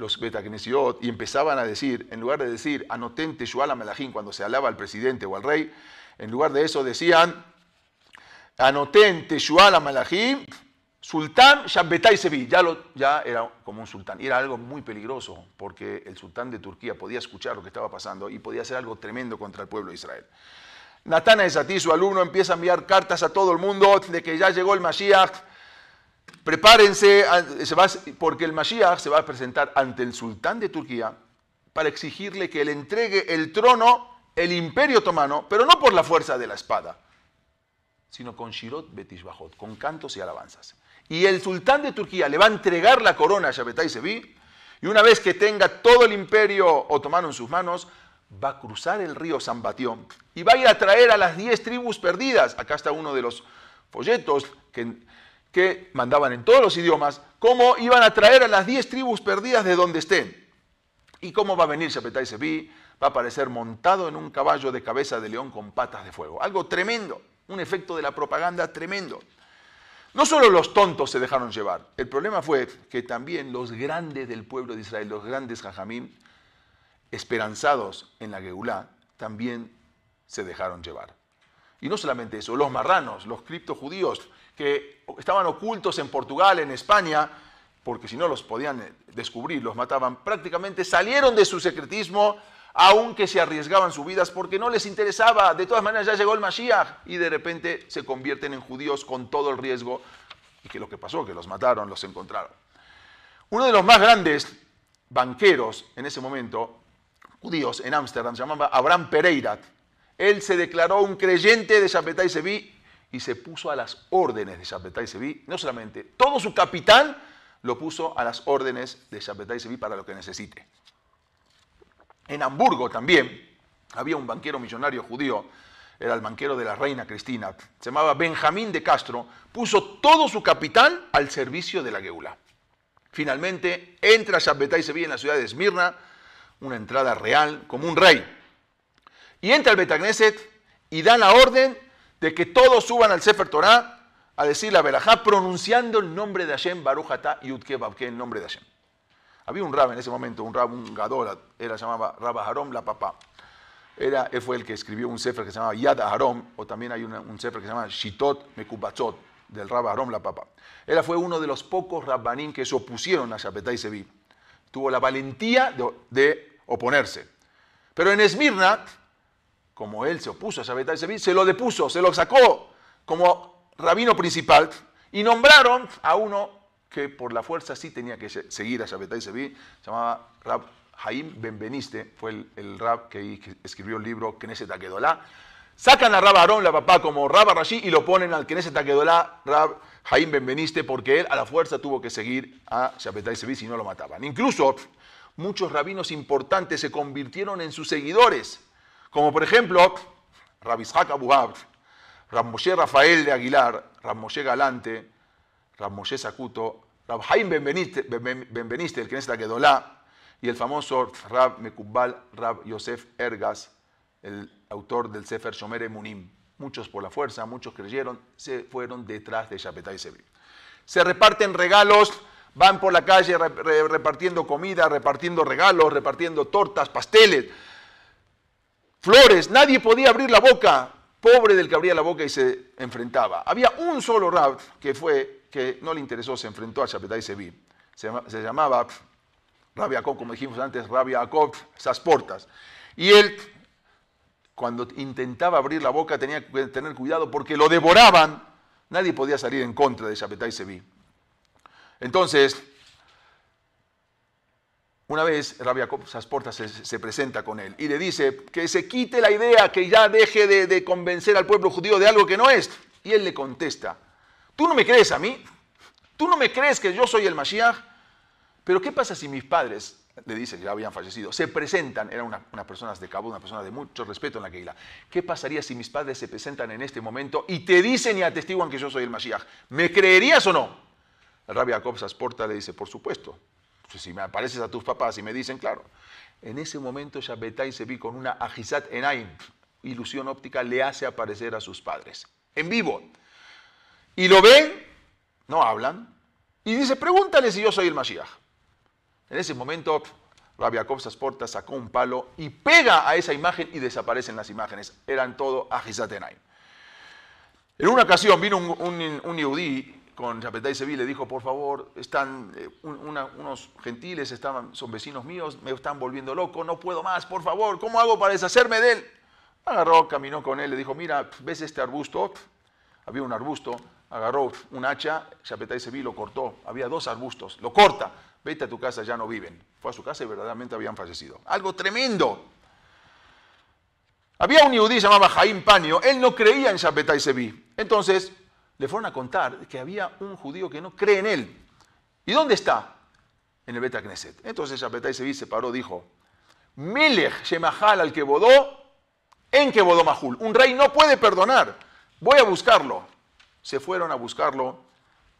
los kenesiot y empezaban a decir, en lugar de decir, anotente shuala cuando se alaba al presidente o al rey, en lugar de eso decían, anotente shuala sultán Shabbetai Sevi. Ya, ya era como un sultán. Y era algo muy peligroso, porque el sultán de Turquía podía escuchar lo que estaba pasando y podía hacer algo tremendo contra el pueblo de Israel. Natana Esatí, su alumno, empieza a enviar cartas a todo el mundo de que ya llegó el Mashiach, Prepárense, porque el Mashiach se va a presentar ante el sultán de Turquía para exigirle que le entregue el trono, el imperio otomano, pero no por la fuerza de la espada, sino con Shirot Betishbahot, con cantos y alabanzas. Y el sultán de Turquía le va a entregar la corona a Shabetai Sevi, y una vez que tenga todo el imperio otomano en sus manos, va a cruzar el río Zambatión y va a ir a traer a las 10 tribus perdidas. Acá está uno de los folletos que que mandaban en todos los idiomas, cómo iban a traer a las diez tribus perdidas de donde estén. Y cómo va a venir y Sebi, va a aparecer montado en un caballo de cabeza de león con patas de fuego. Algo tremendo, un efecto de la propaganda tremendo. No solo los tontos se dejaron llevar, el problema fue que también los grandes del pueblo de Israel, los grandes Jajamim, esperanzados en la Geulá, también se dejaron llevar. Y no solamente eso, los marranos, los criptojudíos, que estaban ocultos en Portugal, en España, porque si no los podían eh, descubrir, los mataban, prácticamente salieron de su secretismo, aunque se arriesgaban sus vidas porque no les interesaba. De todas maneras ya llegó el Mashiach y de repente se convierten en judíos con todo el riesgo. Y que lo que pasó, que los mataron, los encontraron. Uno de los más grandes banqueros en ese momento, judíos en Ámsterdam, se llamaba Abraham Pereirat. Él se declaró un creyente de se Sevi y se puso a las órdenes de Shabbetai Sevi, no solamente, todo su capital lo puso a las órdenes de Shabbetai Sevi para lo que necesite. En Hamburgo también había un banquero millonario judío, era el banquero de la reina Cristina, se llamaba Benjamín de Castro, puso todo su capital al servicio de la Geula. Finalmente entra Shabbetai Sevi en la ciudad de Esmirna, una entrada real como un rey. Y entra el Betagneset y da la orden de que todos suban al Sefer Torah a decir la verajá pronunciando el nombre de Hashem, y y Yudke Babke, el nombre de Hashem. Había un rab en ese momento, un rab, un él era llamaba Rabba Harom la papá. Era, él fue el que escribió un sefer que se llamaba Yad Harom, o también hay un sefer que se llama Shitot Mekubatzot, del Rabba Harom la papá. Él fue uno de los pocos rabbanim que se opusieron a y Sevi. Tuvo la valentía de, de oponerse. Pero en Esmirna, como él se opuso a Shabetai Seví, se lo depuso, se lo sacó como rabino principal y nombraron a uno que por la fuerza sí tenía que seguir a y Seví, se llamaba Rab Haim Benveniste, fue el, Rab que escribió el libro Knesset Akedolá. Sacan a Rab Aarón, la papá, como Rab y lo ponen al Knesset Akedolá, Rab Haim Benveniste, porque él a la fuerza tuvo que seguir a Shabetai Seví si no lo mataban. Incluso muchos rabinos importantes se convirtieron en sus seguidores como por ejemplo, Rabizhak Abu Abd, Moshe Rafael de Aguilar, Moshe Galante, Ramoshe Sacuto, Haim Benveniste, Benveniste, el que quedó Akedolá, y el famoso Rab Mekubal, Rab Yosef Ergas, el autor del Sefer Shomer Munim. Muchos por la fuerza, muchos creyeron, se fueron detrás de Shapetai Sevi. Se reparten regalos, van por la calle repartiendo comida, repartiendo regalos, repartiendo tortas, pasteles flores, nadie podía abrir la boca, pobre del que abría la boca y se enfrentaba. Había un solo rab que fue, que no le interesó, se enfrentó a y Sevi. Se, se, llamaba Rabia, como dijimos antes, rabia Jacob, esas portas. Y él, cuando intentaba abrir la boca, tenía que tener cuidado porque lo devoraban. Nadie podía salir en contra de y Sevi. Entonces, una vez rabia Sasporta se, se, presenta con él y le dice que se quite la idea, que ya deje de, convencer al pueblo judío de algo que no es. Y él le contesta, ¿tú no me crees a mí? ¿Tú no me crees que yo soy el Mashiach? Pero ¿qué pasa si mis padres le dice que ya habían fallecido, se presentan, eran unas personas de cabo, una persona de mucho respeto en la Keila. ¿Qué pasaría si mis padres se presentan en este momento y te dicen y atestiguan que yo soy el Mashiach? ¿Me creerías o no? rabia Sasporta le dice, por supuesto, si me apareces a tus papás y me dicen, claro, en ese momento Shabbetai se vi con una ajizat enaim, ilusión óptica, le hace aparecer a sus padres, en vivo. Y lo ven, no hablan, y dice, pregúntale si yo soy el Mashiach. En ese momento, Rabbi se Sasporta sacó un palo y pega a esa imagen y desaparecen las imágenes. Eran todo ajizat enaim. En una ocasión vino un, un, un yudí con Chapetá y le dijo, por favor, están eh, unos gentiles, son vecinos míos, me están volviendo loco, no puedo más, por favor, ¿cómo hago para deshacerme de él? Agarró, caminó con él, le dijo, mira, ¿ves este arbusto? Había un arbusto, agarró un hacha, Chapetá y lo cortó, había dos arbustos, lo corta, vete a tu casa, ya no viven. Fue a su casa y verdaderamente habían fallecido. Algo tremendo. Había un yudí llamado Jaim Panio, él no creía en Chapetá y Entonces, le fueron a contar que había un judío que no cree en él. ¿Y dónde está? En el Beta Entonces el Sevi se paró, dijo, Melech Shemahal al que bodó, en que bodó Mahul. Un rey no puede perdonar. Voy a buscarlo. Se fueron a buscarlo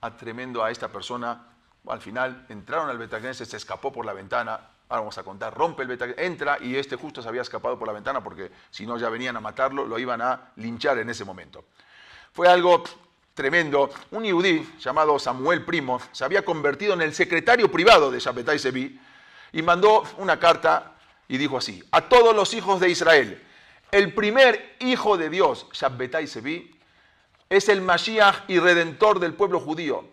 a ah, tremendo a esta persona. Al final entraron al Beta se escapó por la ventana. Ahora vamos a contar, rompe el Beta entra y este justo se había escapado por la ventana porque si no ya venían a matarlo, lo iban a linchar en ese momento. Fue algo tremendo, un yudí llamado Samuel Primo se había convertido en el secretario privado de Shabtai Sebi y mandó una carta y dijo así, a todos los hijos de Israel, el primer hijo de Dios, Shabbetai Sebi, es el Mashiach y redentor del pueblo judío.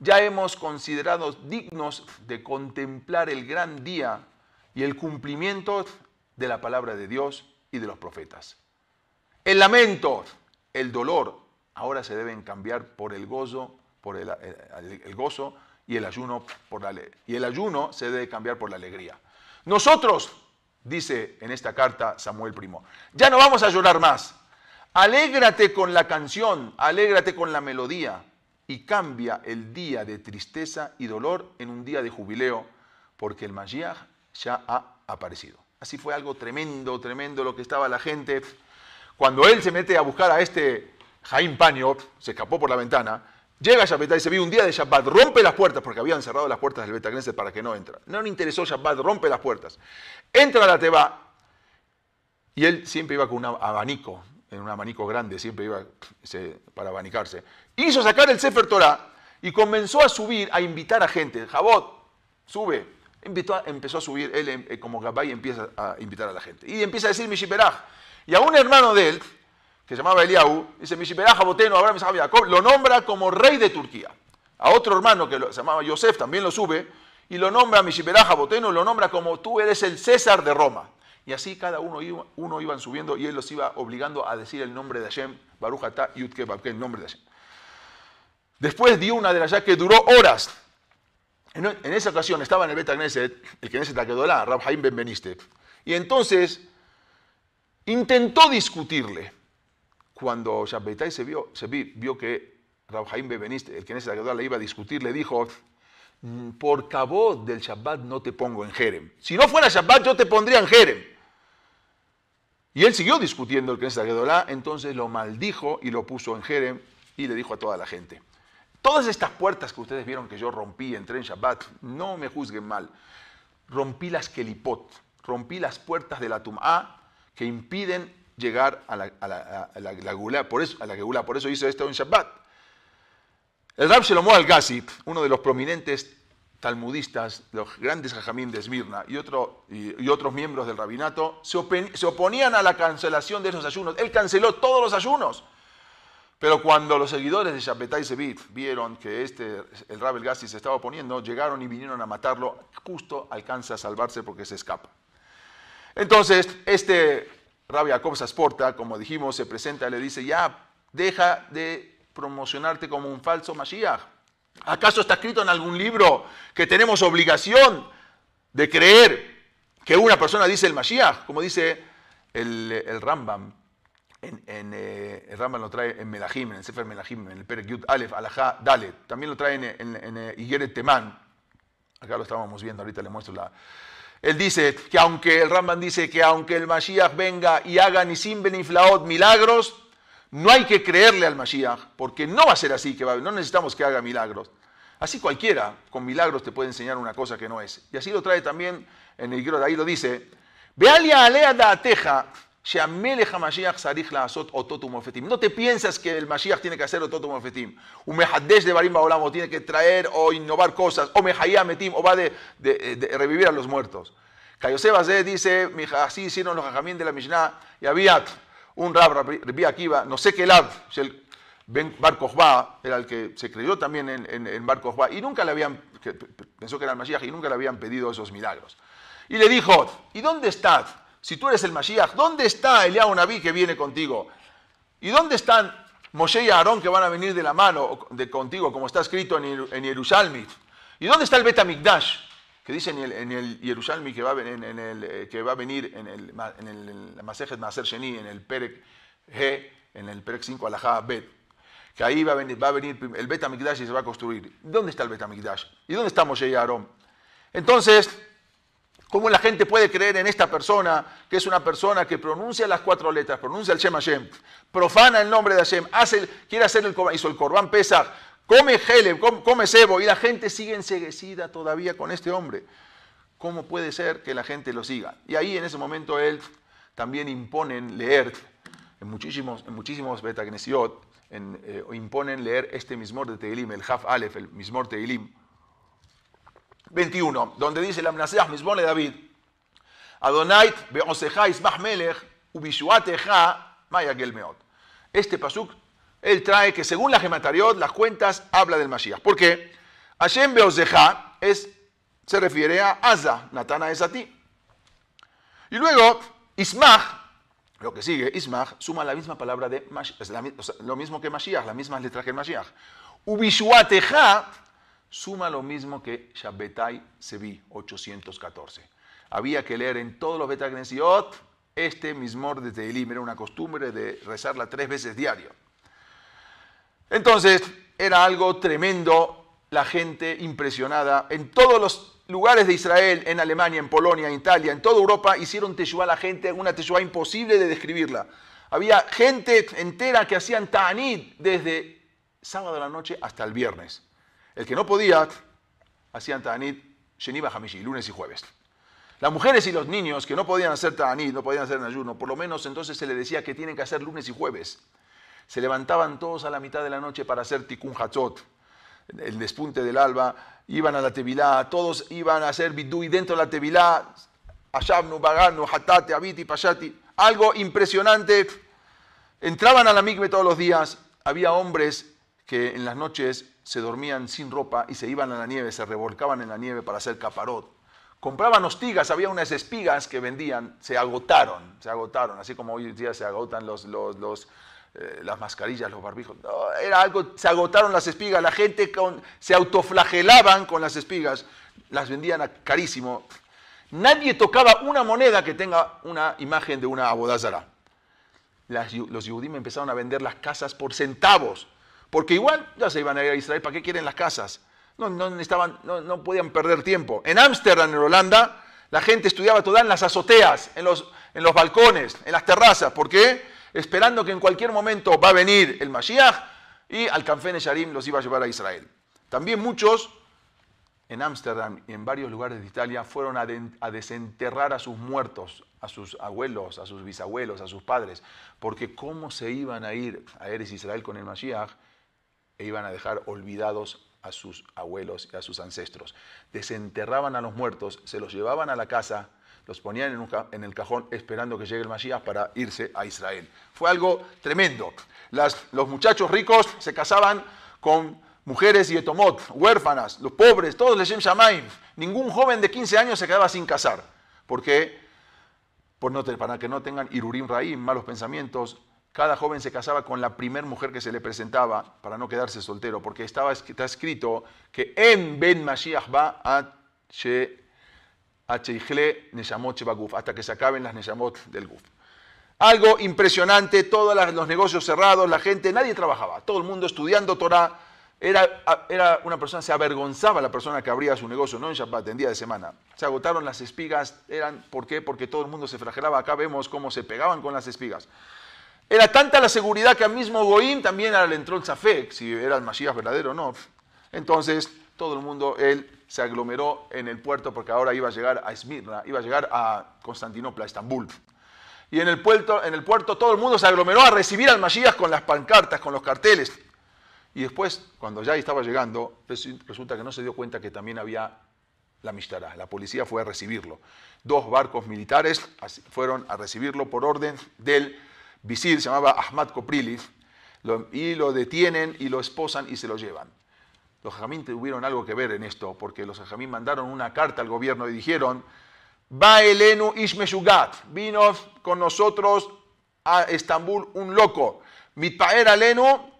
Ya hemos considerado dignos de contemplar el gran día y el cumplimiento de la palabra de Dios y de los profetas. El lamento, el dolor, ahora se deben cambiar por el gozo, por el, eh, gozo y el ayuno por la y el ayuno se debe cambiar por la alegría. Nosotros, dice en esta carta Samuel Primo, ya no vamos a llorar más. Alégrate con la canción, alégrate con la melodía y cambia el día de tristeza y dolor en un día de jubileo, porque el Magiach ya ha aparecido. Así fue algo tremendo, tremendo lo que estaba la gente. Cuando él se mete a buscar a este Jaim Paño se escapó por la ventana, llega a Shabbat y se vio un día de Shabbat, rompe las puertas, porque habían cerrado las puertas del Betagrense para que no entra. No le interesó Shabbat, rompe las puertas. Entra a la Teba y él siempre iba con un abanico, en un abanico grande, siempre iba para abanicarse. Hizo sacar el Sefer Torah y comenzó a subir, a invitar a gente. Jabot, sube. empezó a subir, él eh, como Gabay empieza a invitar a la gente. Y empieza a decir Mishiperaj. Y a un hermano de él, que se llamaba Eliahu, dice, Boteno, ahora Isaac Jacob, lo nombra como rey de Turquía. A otro hermano que se llamaba Yosef también lo sube y lo nombra Mishiberaja Boteno, lo nombra como tú eres el César de Roma. Y así cada uno iba, uno iban subiendo y él los iba obligando a decir el nombre de Hashem, Baruch Yutke el nombre de Hashem. Después dio una de las ya que duró horas. En, esa ocasión estaba en el Beta el el Knesset Akedolá, Rab Haim Benveniste. Y entonces intentó discutirle cuando Shabbetai se vio, se que Rabjaim Bebeniste, el que en esa le iba a discutir, le dijo, mm, por cabo del Shabbat no te pongo en Jerem. Si no fuera Shabbat, yo te pondría en Jerem. Y él siguió discutiendo el que Knesset Agedolá, entonces lo maldijo y lo puso en Jerem y le dijo a toda la gente, todas estas puertas que ustedes vieron que yo rompí, entré en Shabbat, no me juzguen mal, rompí las kelipot, rompí las puertas de la Tum'a que impiden llegar a la, a Gula, por eso, a la por eso hizo esto en Shabbat. El Rab Shlomo al Gassi uno de los prominentes talmudistas, los grandes jajamín de Esmirna y, y, otros miembros del rabinato, se, oponían a la cancelación de esos ayunos. Él canceló todos los ayunos. Pero cuando los seguidores de Shabbatay Sevit vieron que este, el el Gassi se estaba oponiendo, llegaron y vinieron a matarlo, justo alcanza a salvarse porque se escapa. Entonces, este Rabia Jacob se como dijimos, se presenta y le dice, ya, deja de promocionarte como un falso Mashiach. ¿Acaso está escrito en algún libro que tenemos obligación de creer que una persona dice el Mashiach? Como dice el, el Rambam, en, eh, el Rambam lo trae en Melahim, en el Sefer Melahim, en el Perek Yud Aleph, Dalet. También lo trae en, en, en, eh, Teman. Acá lo estábamos viendo, ahorita le muestro la, él dice que aunque el Ramban dice que aunque el Mashiach venga y haga ni sin beniflaot milagros, no hay que creerle al Mashiach, porque no va a ser así que va, no necesitamos que haga milagros. Así cualquiera con milagros te puede enseñar una cosa que no es. Y así lo trae también en el ahí lo dice, Vealia alea da no te piensas que el Mashiach tiene que hacer otro ומופתים. הוא מחדש de Barimba Olamo tiene que traer o innovar cosas, o מחיי o va de, revivir a los muertos. Kayosef Azeh dice, así hicieron los jajamín de la Mishnah, y había un rab, Rabbi no sé qué lab, Bar Kochba, era el que se creyó también en, en, Bar y nunca le habían, pensó que era el Mashiach, y nunca le habían pedido esos milagros. Y le dijo, ¿y dónde estás? Si tú eres el Mashiach, ¿dónde está el Naví que viene contigo? ¿Y dónde están Moshe y Aarón que van a venir de la mano de contigo, como está escrito en, en ¿Y dónde está el Betamikdash? Que dice en el, que va, a venir en el, eh, en Maser Sheni, en el Perek G, en el Perek 5 Alajá que ahí va a venir, va a venir el Betamikdash y se va a construir. ¿Dónde está el Betamikdash? ¿Y dónde está Moshe y Aarón? Entonces, ¿Cómo la gente puede creer en esta persona, que es una persona que pronuncia las cuatro letras, pronuncia el Shem Hashem, profana el nombre de Hashem, quiere hacer el Corban, hizo el Corban Pesach, come Hele, come Sebo, y la gente sigue enseguecida todavía con este hombre? ¿Cómo puede ser que la gente lo siga? Y ahí en ese momento él también imponen leer, en muchísimos, en muchísimos eh, imponen leer este mismor de Teilim, el Haf Aleph, el mismor Teilim, 21, donde dice la Amnaseach Misbone David, Adonai beoseja ismach melech ubishuateja mayagel Este pasuk, él trae que según la gematariot, las cuentas habla del Mashiach. ¿Por qué? Hashem beoseja es, se refiere a Asa, Natana es a ti. Y luego, ismach, lo que sigue, ismach, suma la misma palabra de Mashiach, lo mismo que Mashiach, la misma letra que el Mashiach suma lo mismo que Shabbatai Sevi 814. Había que leer en todos los ¡ot! este mismor de Tehilim. Era una costumbre de rezarla tres veces diario. Entonces, era algo tremendo, la gente impresionada. En todos los lugares de Israel, en Alemania, en Polonia, en Italia, en toda Europa, hicieron Teshuvah a la gente, una Teshuvah imposible de describirla. Había gente entera que hacían ta'anit desde sábado de la noche hasta el viernes. El que no podía, hacían ta'anit Sheniba Hamishi, lunes y jueves. Las mujeres y los niños que no podían hacer ta'anit, no podían hacer en ayuno, por lo menos entonces se les decía que tienen que hacer lunes y jueves. Se levantaban todos a la mitad de la noche para hacer tikkun hatzot, el despunte del alba, iban a la tevilá, todos iban a hacer bidui dentro de la tevilá, Ayabnu, Baganu, Hatate, Abiti, Pashati, algo impresionante. Entraban a la Mikve todos los días, había hombres que en las noches se dormían sin ropa y se iban a la nieve, se revolcaban en la nieve para hacer caparot. Compraban hostigas, había unas espigas que vendían, se agotaron, se agotaron, así como hoy en día se agotan los, eh, las mascarillas, los barbijos. era algo, se agotaron las espigas, la gente se autoflagelaban con las espigas, las vendían a carísimo. Nadie tocaba una moneda que tenga una imagen de una abodázara. los yudim empezaron a vender las casas por centavos porque igual ya se iban a ir a Israel, ¿para qué quieren las casas? No, no, no, no podían perder tiempo. En Ámsterdam, en Holanda, la gente estudiaba toda en las azoteas, en los, en los balcones, en las terrazas. ¿Por qué? Esperando que en cualquier momento va a venir el Mashiach y al Canfén Sharim los iba a llevar a Israel. También muchos en Ámsterdam y en varios lugares de Italia fueron a, a, desenterrar a sus muertos, a sus abuelos, a sus bisabuelos, a sus padres, porque cómo se iban a ir a Eres Israel con el Mashiach e iban a dejar olvidados a sus abuelos y a sus ancestros. Desenterraban a los muertos, se los llevaban a la casa, los ponían en, el cajón esperando que llegue el Masías para irse a Israel. Fue algo tremendo. los muchachos ricos se casaban con mujeres y etomot, huérfanas, los pobres, todos les Shamaim. Ningún joven de 15 años se quedaba sin casar. ¿Por qué? Por no, para que no tengan irurim raim, malos pensamientos, cada joven se casaba con la primer mujer que se le presentaba para no quedarse soltero, porque estaba, está escrito que en Ben Mashiach va a hasta que se acaben las Neshamot del Guf. Algo impresionante, todos los negocios cerrados, la gente, nadie trabajaba, todo el mundo estudiando Torah. Era, era una persona, se avergonzaba la persona que abría su negocio, no en Shabbat, en día de semana. Se agotaron las espigas, eran, ¿por qué? Porque todo el mundo se fragelaba, Acá vemos cómo se pegaban con las espigas. Era tanta la seguridad que a mismo Goín también le entró el Zafek, si era el Masías verdadero o no. Entonces, todo el mundo, él se aglomeró en el puerto porque ahora iba a llegar a Esmirna, iba a llegar a Constantinopla, a Estambul. Y en el, puerto, en el puerto todo el mundo se aglomeró a recibir al Masías con las pancartas, con los carteles. Y después, cuando ya estaba llegando, resulta que no se dio cuenta que también había la Mistara. La policía fue a recibirlo. Dos barcos militares fueron a recibirlo por orden del visir, se llamaba Ahmad Koprilif, y lo detienen y lo esposan y se lo llevan. Los jajamín tuvieron algo que ver en esto, porque los jajamín mandaron una carta al gobierno y dijeron, va Elenu Ishmeshugat, vino con nosotros a Estambul un loco, Mitpaer Elenu,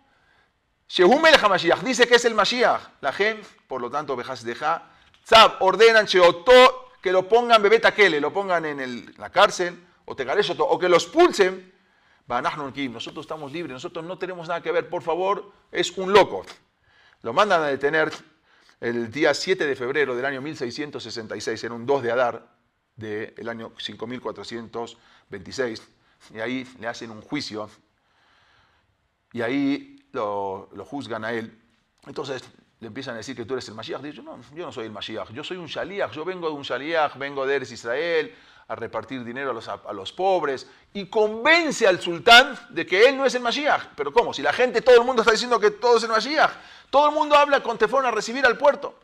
Shehum el Hamashiach, dice que es el Mashiach, la gente, por lo tanto, Bejas deja, Tzab, ordenan que lo pongan bebé lo pongan en, la cárcel, o oto, o que lo expulsen, nosotros estamos libres, nosotros no tenemos nada que ver, por favor, es un loco. Lo mandan a detener el día 7 de febrero del año 1666, en un 2 de Adar del año 5426, y ahí le hacen un juicio, y ahí lo, juzgan a él. Entonces le empiezan a decir que tú eres el Mashiach. Dice, no, yo no soy el Mashiach, yo soy un Shaliach, yo vengo de un Shaliach, vengo de Eres Israel, a repartir dinero a los, a, los, pobres y convence al sultán de que él no es el Mashiach. Pero ¿cómo? Si la gente, todo el mundo está diciendo que todo es el Mashiach, todo el mundo habla con tefón a recibir al puerto.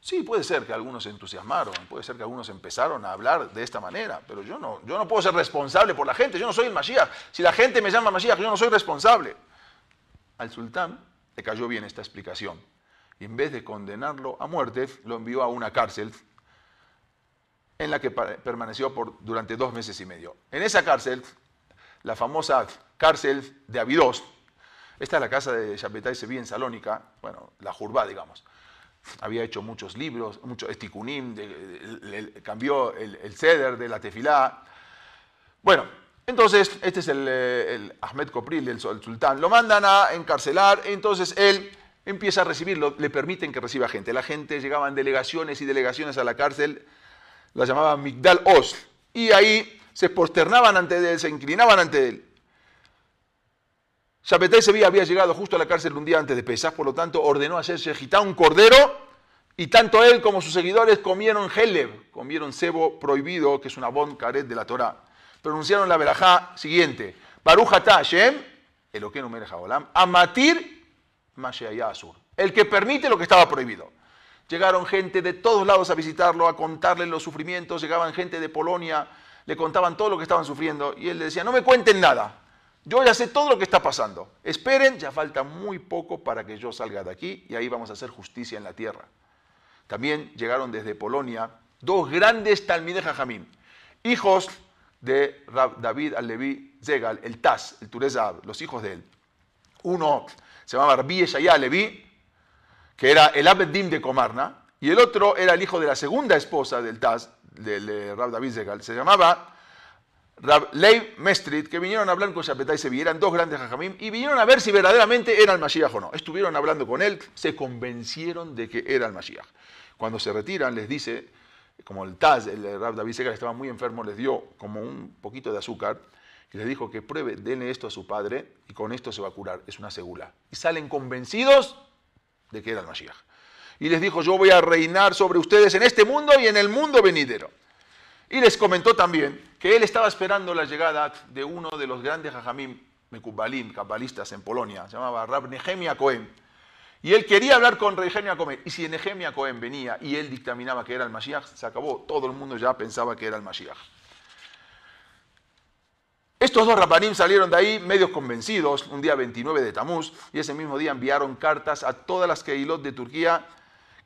Sí, puede ser que algunos se entusiasmaron, puede ser que algunos empezaron a hablar de esta manera, pero yo no, yo no puedo ser responsable por la gente, yo no soy el Mashiach. Si la gente me llama Mashiach, yo no soy responsable. Al sultán le cayó bien esta explicación. Y en vez de condenarlo a muerte, lo envió a una cárcel en la que permaneció por, durante dos meses y medio. En esa cárcel, la famosa cárcel de Abidos, esta es la casa de Shabetai Sevi en Salónica, bueno, la Jurba, digamos. Había hecho muchos libros, muchos esticunim, cambió el, ceder de la tefilá. Bueno, entonces, este es el, eh, Ahmed Copril, el, el, sultán. Lo mandan a encarcelar, entonces él empieza a recibirlo, le permiten que reciba gente. La gente llegaba en delegaciones y delegaciones a la cárcel la llamaba Migdal Oz, y ahí se posternaban ante él, se inclinaban ante él. Shabetai se había llegado justo a la cárcel un día antes de pesar por lo tanto ordenó hacerse jitar un cordero, y tanto él como sus seguidores comieron heleb, comieron cebo prohibido, que es una bon caret de la Torá. Pronunciaron la verajá siguiente, Baruch Hashem, mereja Olam, Amatir Mashiach Asur, el que permite lo que estaba prohibido. Llegaron gente de todos lados a visitarlo, a contarle los sufrimientos, llegaban gente de Polonia, le contaban todo lo que estaban sufriendo y él le decía, no me cuenten nada, yo ya sé todo lo que está pasando, esperen, ya falta muy poco para que yo salga de aquí y ahí vamos a hacer justicia en la tierra. También llegaron desde Polonia dos grandes Talmide hijos de David al levi Zegal, el Taz, el Turezab, los hijos de él. Uno se llamaba Rabbi Yeshaya que era el Abedim de Comarna, y el otro era el hijo de la segunda esposa del Taz, del eh, Rab David Zegal, se llamaba Rab Leib Mestrit, que vinieron a hablar con y se eran dos grandes jajamim, y vinieron a ver si verdaderamente era el Mashiach o no. Estuvieron hablando con él, se convencieron de que era el Mashiach. Cuando se retiran, les dice, como el Taz, el eh, Rab David Zegal estaba muy enfermo, les dio como un poquito de azúcar, y les dijo que pruebe, denle esto a su padre, y con esto se va a curar, es una segula. Y salen convencidos de que era el Mashiach. Y les dijo, yo voy a reinar sobre ustedes en este mundo y en el mundo venidero. Y les comentó también que él estaba esperando la llegada de uno de los grandes hajamim, mekubalim, cabalistas en Polonia, se llamaba Rab Nehemia Cohen. Y él quería hablar con Nehemia Cohen. Y si Nehemia Cohen venía y él dictaminaba que era el Mashiach, se acabó. Todo el mundo ya pensaba que era el Mashiach. Estos dos Rapanim salieron de ahí medios convencidos, un día 29 de Tamuz, y ese mismo día enviaron cartas a todas las Keilot de Turquía,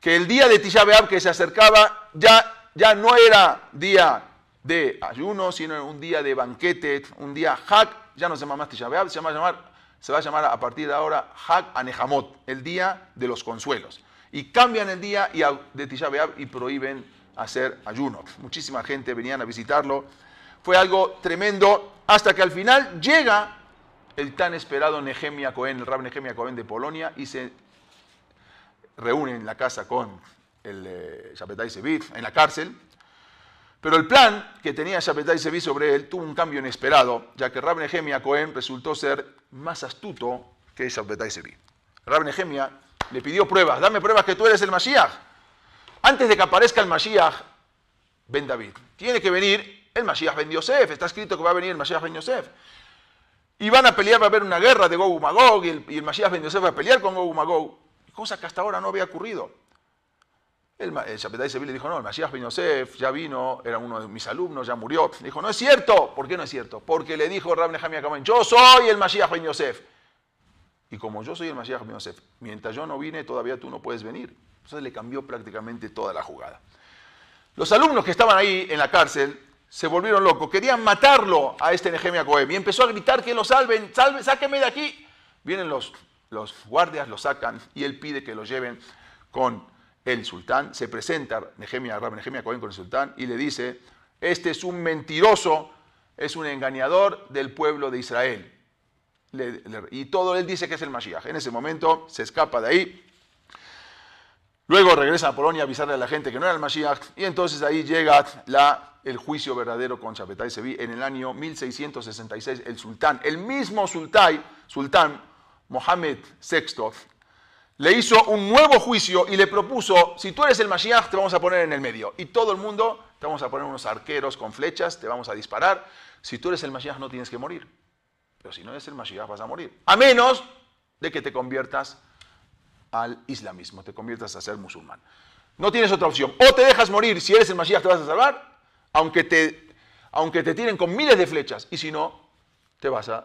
que el día de Tisha que se acercaba ya, ya no era día de ayuno, sino un día de banquete, un día Hak, ya no se llama más Tisha se, va a llamar, se va a llamar a partir de ahora Hak Anehamot, el día de los consuelos. Y cambian el día de Tisha y prohíben hacer ayuno. Muchísima gente venían a visitarlo. Fue algo tremendo hasta que al final llega el tan esperado Nehemia Cohen, el rab Nehemia Cohen de Polonia, y se reúne en la casa con el eh, Shapetai en la cárcel. Pero el plan que tenía Shapetai Sevit sobre él tuvo un cambio inesperado, ya que Rab Nehemia Cohen resultó ser más astuto que Shapetai Sevit. Rab Nehemia le pidió pruebas, dame pruebas que tú eres el Mashiach. Antes de que aparezca el Mashiach, ven David. Tiene que venir el Mashiach ben Yosef, está escrito que va a venir el Mashiach ben Yosef. Y van a pelear, va a haber una guerra de Gog y Magog, y el, Mashiach ben Yosef va a pelear con Gog y Magog, cosa que hasta ahora no había ocurrido. El, el de Seville dijo, no, el Mashiach ben Yosef ya vino, era uno de mis alumnos, ya murió. Le dijo, no es cierto. ¿Por qué no es cierto? Porque le dijo Rab Nehemiah yo soy el Mashiach ben Yosef. Y como yo soy el Mashiach ben Yosef, mientras yo no vine, todavía tú no puedes venir. Entonces le cambió prácticamente toda la jugada. Los alumnos que estaban ahí en la cárcel se volvieron locos. Querían matarlo a este Nehemia Cohen. Y empezó a gritar que lo salven, salven, sáquenme de aquí. Vienen los, los guardias, lo sacan y él pide que lo lleven con el sultán. Se presenta Nehemia, Rab Nehemia Cohen con el sultán y le dice, este es un mentiroso, es un engañador del pueblo de Israel. y todo él dice que es el Mashiach. En ese momento se escapa de ahí. Luego regresa a Polonia a avisarle a la gente que no era el Mashiach. Y entonces ahí llega la el juicio verdadero con se Sevi en el año 1666. El sultán, el mismo sultán, sultán Mohammed VI, le hizo un nuevo juicio y le propuso, si tú eres el Mashiach, te vamos a poner en el medio. Y todo el mundo, te vamos a poner unos arqueros con flechas, te vamos a disparar. Si tú eres el Mashiach, no tienes que morir. Pero si no eres el Mashiach, vas a morir. A menos de que te conviertas al islamismo, te conviertas a ser musulmán. No tienes otra opción. O te dejas morir si eres el Mashiach, te vas a salvar, aunque te, aunque te tiren con miles de flechas, y si no, te vas a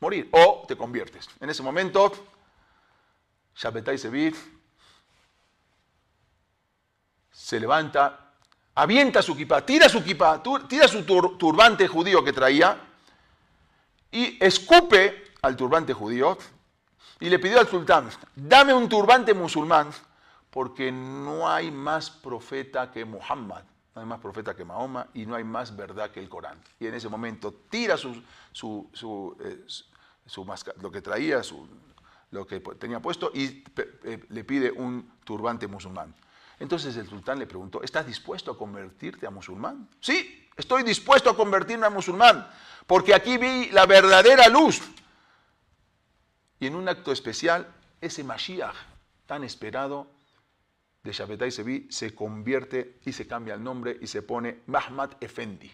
morir o te conviertes. En ese momento, Shabbatai se levanta, avienta su kippah, tira su kippah, tira su turbante judío que traía y escupe al turbante judío y le pidió al sultán, dame un turbante musulmán porque no hay más profeta que Muhammad no hay más profeta que Mahoma y no hay más verdad que el Corán. Y en ese momento tira su, su, eh, lo que traía, su, lo que tenía puesto y le pide un turbante musulmán. Entonces el sultán le preguntó, ¿estás dispuesto a convertirte a musulmán? Sí, estoy dispuesto a convertirme a musulmán, porque aquí vi la verdadera luz. Y en un acto especial, ese Mashiach tan esperado de Shabetai Sebi, se convierte y se cambia el nombre y se pone Mahmad Efendi.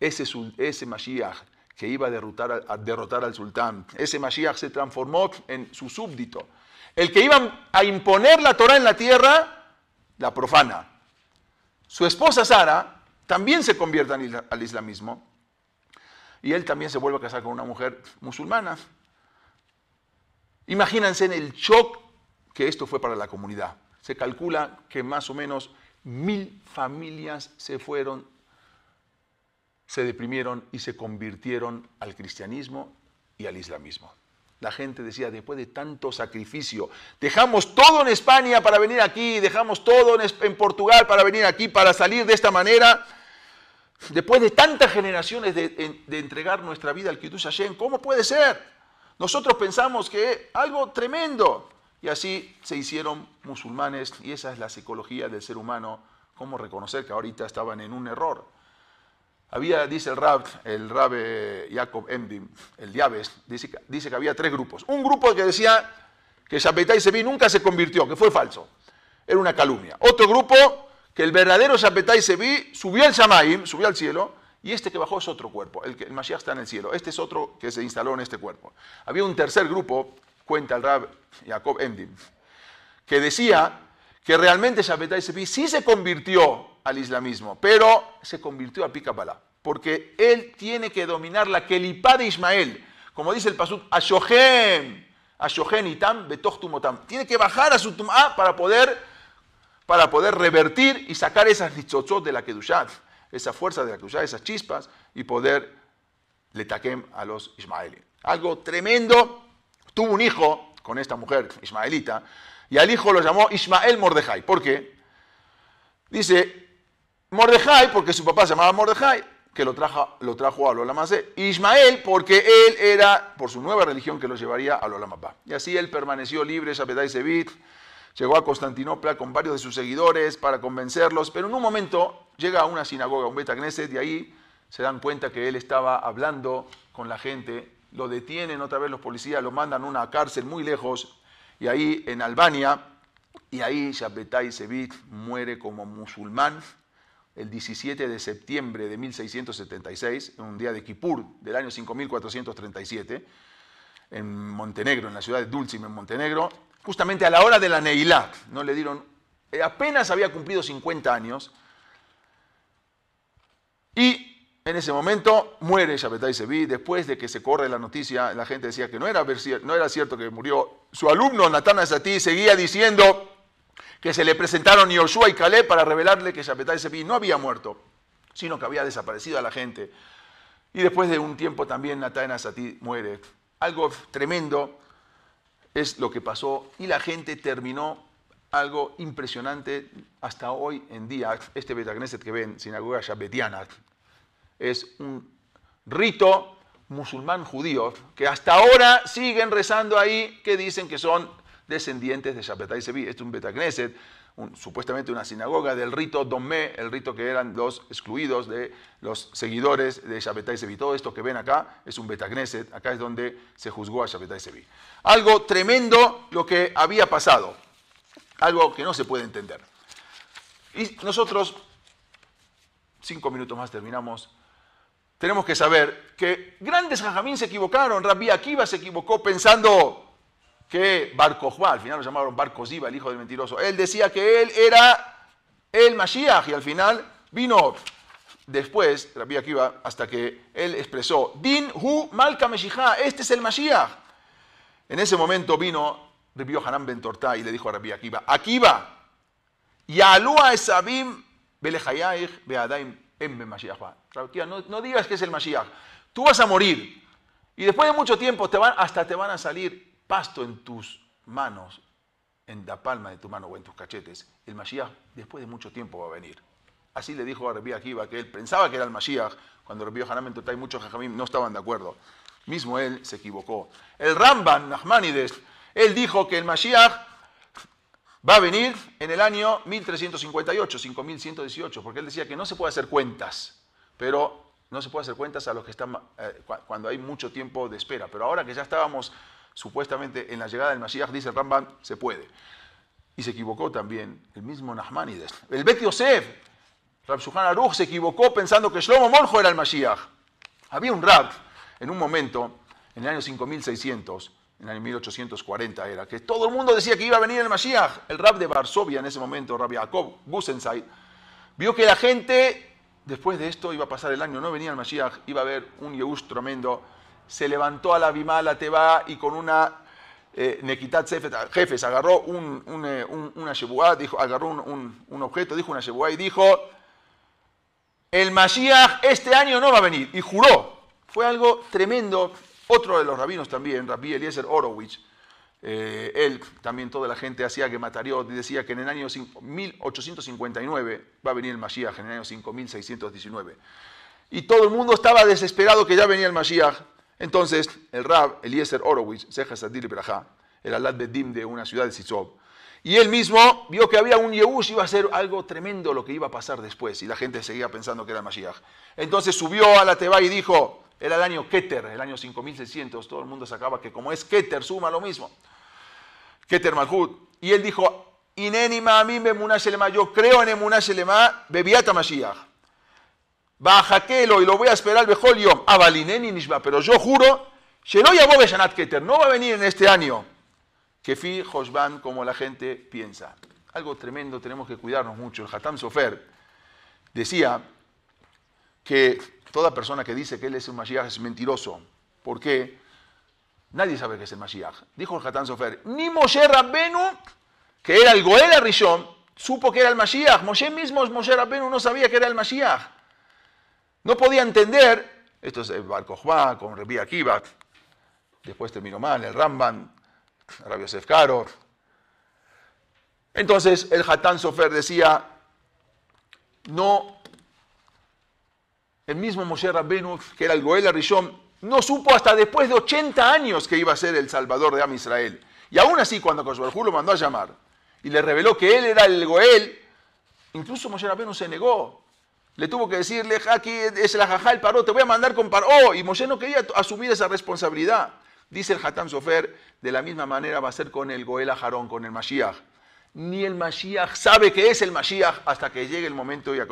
Ese, ese Mashiach que iba a derrotar, a derrotar al sultán, ese Mashiach se transformó en su súbdito. El que iba a imponer la Torah en la tierra, la profana. Su esposa Sara también se convierte al islamismo y él también se vuelve a casar con una mujer musulmana. Imagínense en el shock que esto fue para la comunidad. Se calcula que más o menos mil familias se fueron, se deprimieron y se convirtieron al cristianismo y al islamismo. La gente decía, después de tanto sacrificio, dejamos todo en España para venir aquí, dejamos todo en, Portugal para venir aquí, para salir de esta manera. Después de tantas generaciones de, entregar nuestra vida al Kiddush Hashem, ¿cómo puede ser? Nosotros pensamos que algo tremendo, y así se hicieron musulmanes y esa es la psicología del ser humano, cómo reconocer que ahorita estaban en un error. Había, dice el Rab, el Rabe eh, Jacob Emdim, el Diabes, dice, dice, que había tres grupos. Un grupo que decía que Shapetai Sebi nunca se convirtió, que fue falso. Era una calumnia. Otro grupo que el verdadero Shapetai Sebi subió al Shamaim, subió al cielo, y este que bajó es otro cuerpo. El, que, el Mashiach está en el cielo. Este es otro que se instaló en este cuerpo. Había un tercer grupo cuenta el Rab Jacob Emdim, que decía que realmente Shabbatai Sefi sí se convirtió al islamismo, pero se convirtió a Pikabala, porque él tiene que dominar la kelipa de Ismael, como dice el Pasuk, Ashohem, Ashohem Itam, Betochtumotam. Tiene que bajar a su para poder, para poder revertir y sacar esas nichotzot de la Kedushat, esa fuerza de la Kedushat, esas chispas, y poder le taquem a los Ismaelíes. Algo tremendo tuvo un hijo con esta mujer ismaelita, y al hijo lo llamó Ismael Mordejai. ¿Por qué? Dice Mordejai porque su papá se llamaba Mordejai, que lo, trajo, lo trajo a Y Ismael porque él era, por su nueva religión, que lo llevaría a Lolamapá. Y así él permaneció libre, Shabedai Sevit, llegó a Constantinopla con varios de sus seguidores para convencerlos, pero en un momento llega a una sinagoga, un Betagneset, y ahí se dan cuenta que él estaba hablando con la gente lo detienen otra vez los policías, lo mandan a una cárcel muy lejos, y ahí en Albania, y ahí Shabbetai Sevit muere como musulmán el 17 de septiembre de 1676, en un día de Kippur del año 5437, en Montenegro, en la ciudad de Dulcim, en Montenegro, justamente a la hora de la Neilat, no le dieron, eh, apenas había cumplido 50 años, y en ese momento muere Shabetai Sebi. Después de que se corre la noticia, la gente decía que no era, cierto que murió. Su alumno, Natana Sati, seguía diciendo que se le presentaron Yoshua y Caleb para revelarle que Shabetai Sevi no había muerto, sino que había desaparecido a la gente. Y después de un tiempo también Natana Sati muere. Algo tremendo es lo que pasó y la gente terminó algo impresionante hasta hoy en día. Este Betagneset que ven, sinagoga Shabbatiana, es un rito musulmán judío que hasta ahora siguen rezando ahí que dicen que son descendientes de Shabbatai Sevi. Esto es un Betagneset, supuestamente una sinagoga del rito Domé, el rito que eran los excluidos de los seguidores de Shabbatai Sevi. Todo esto que ven acá es un Betagneset, acá es donde se juzgó a Shabbatai Sevi. Algo tremendo lo que había pasado, algo que no se puede entender. Y nosotros, cinco minutos más terminamos tenemos que saber que grandes jajamín se equivocaron. Rabbi Akiva se equivocó pensando que Bar al final lo llamaron Bar el hijo del mentiroso. Él decía que él era el Mashiach y al final vino después, Rabbi Akiva, hasta que él expresó, Din hu malka este es el Mashiach. En ese momento vino Rabbi Haram Bentortá y le dijo a Rabbi Akiva, Akiva, Yalua esabim belejayaich beadaim Em, em, Mashiach no, no digas que es el Mashiach. Tú vas a morir. Y después de mucho tiempo te van, hasta te van a salir pasto en tus manos, en la palma de tu mano o en tus cachetes. El Mashiach después de mucho tiempo va a venir. Así le dijo a Rabbi Akiva, que él pensaba que era el Mashiach, cuando Rabbi Hanan y muchos Jajamim no estaban de acuerdo. Mismo él se equivocó. El Ramban Nachmanides, él dijo que el Mashiach Va a venir en el año 1358, 5118, porque él decía que no se puede hacer cuentas, pero no se puede hacer cuentas a los que están eh, cuando hay mucho tiempo de espera. Pero ahora que ya estábamos supuestamente en la llegada del Mashiach, dice Ramban, se puede. Y se equivocó también el mismo Nahmanides. El Bet Yosef, Rab Aruch, se equivocó pensando que Shlomo Monjo era el Mashiach. Había un Rab en un momento, en el año 5600, en el 1840 era, que todo el mundo decía que iba a venir el Mashiach. El rab de Varsovia en ese momento, Rabbi Jacob Gusenside, vio que la gente, después de esto, iba a pasar el año, no venía el Mashiach, iba a haber un Yehús tremendo. Se levantó a la Bimá, la Teba, y con una eh, nequitat Jefes agarró un, eh, una dijo, agarró un, objeto, dijo una Shebuá y dijo, el Mashiach este año no va a venir. Y juró. Fue algo tremendo. Otro de los rabinos también, Rabbi Eliezer Horowitz, eh, él, también toda la gente hacía que Matariot decía que en el año 1859 va a venir el Mashiach, en el año 5619. Y todo el mundo estaba desesperado que ya venía el Mashiach. Entonces, el Rab Eliezer Horowitz, Sejas el Ibrahá, el Alad Bedim de una ciudad de Sitzov, y él mismo vio que había un Yehush, iba a ser algo tremendo lo que iba a pasar después, y la gente seguía pensando que era el Mashiach. Entonces subió a la Teba y dijo, era el año Keter, el año 5600, todo el mundo sacaba que como es Keter, suma lo mismo. Keter Malhut. Y él dijo, Inenima una yo creo en beviata elema, bebiata mashiach. lo y lo voy a esperar bejol yom, avalineni ah, pero yo juro, shelo Keter, no va a venir en este año. que Kefi van como la gente piensa. Algo tremendo, tenemos que cuidarnos mucho. El Hatam Sofer decía que Toda persona que dice que él es el Mashiach es mentiroso. ¿Por qué? Nadie sabe que es el Mashiach. Dijo el Hatán Sofer, ni Moshe Rabbenu, que era el Goel Rishon, supo que era el Mashiach. Moshe mismo, Moshe Rabbenu, no sabía que era el Mashiach. No podía entender, esto es eh, Bar Kochba, con Rabbi Akiva, después terminó mal, el Ramban, Rabbi Yosef Karor. Entonces el Hatán Sofer decía, no el mismo Moshe Rabbenu, que era el Goel Arishon, no supo hasta después de 80 años que iba a ser el Salvador de Am Israel. Y aún así, cuando Kosovarjú lo mandó a llamar y le reveló que él era el Goel, incluso Moshe Rabenu se negó. Le tuvo que decirle, aquí es la jajá el paró, te voy a mandar con paró. Oh, y Moshe no quería asumir esa responsabilidad. Dice el Hatam Sofer, de la misma manera va a ser con el Goel Ajarón, con el Mashiach. Ni el Mashiach sabe que es el Mashiach hasta que llegue el momento y a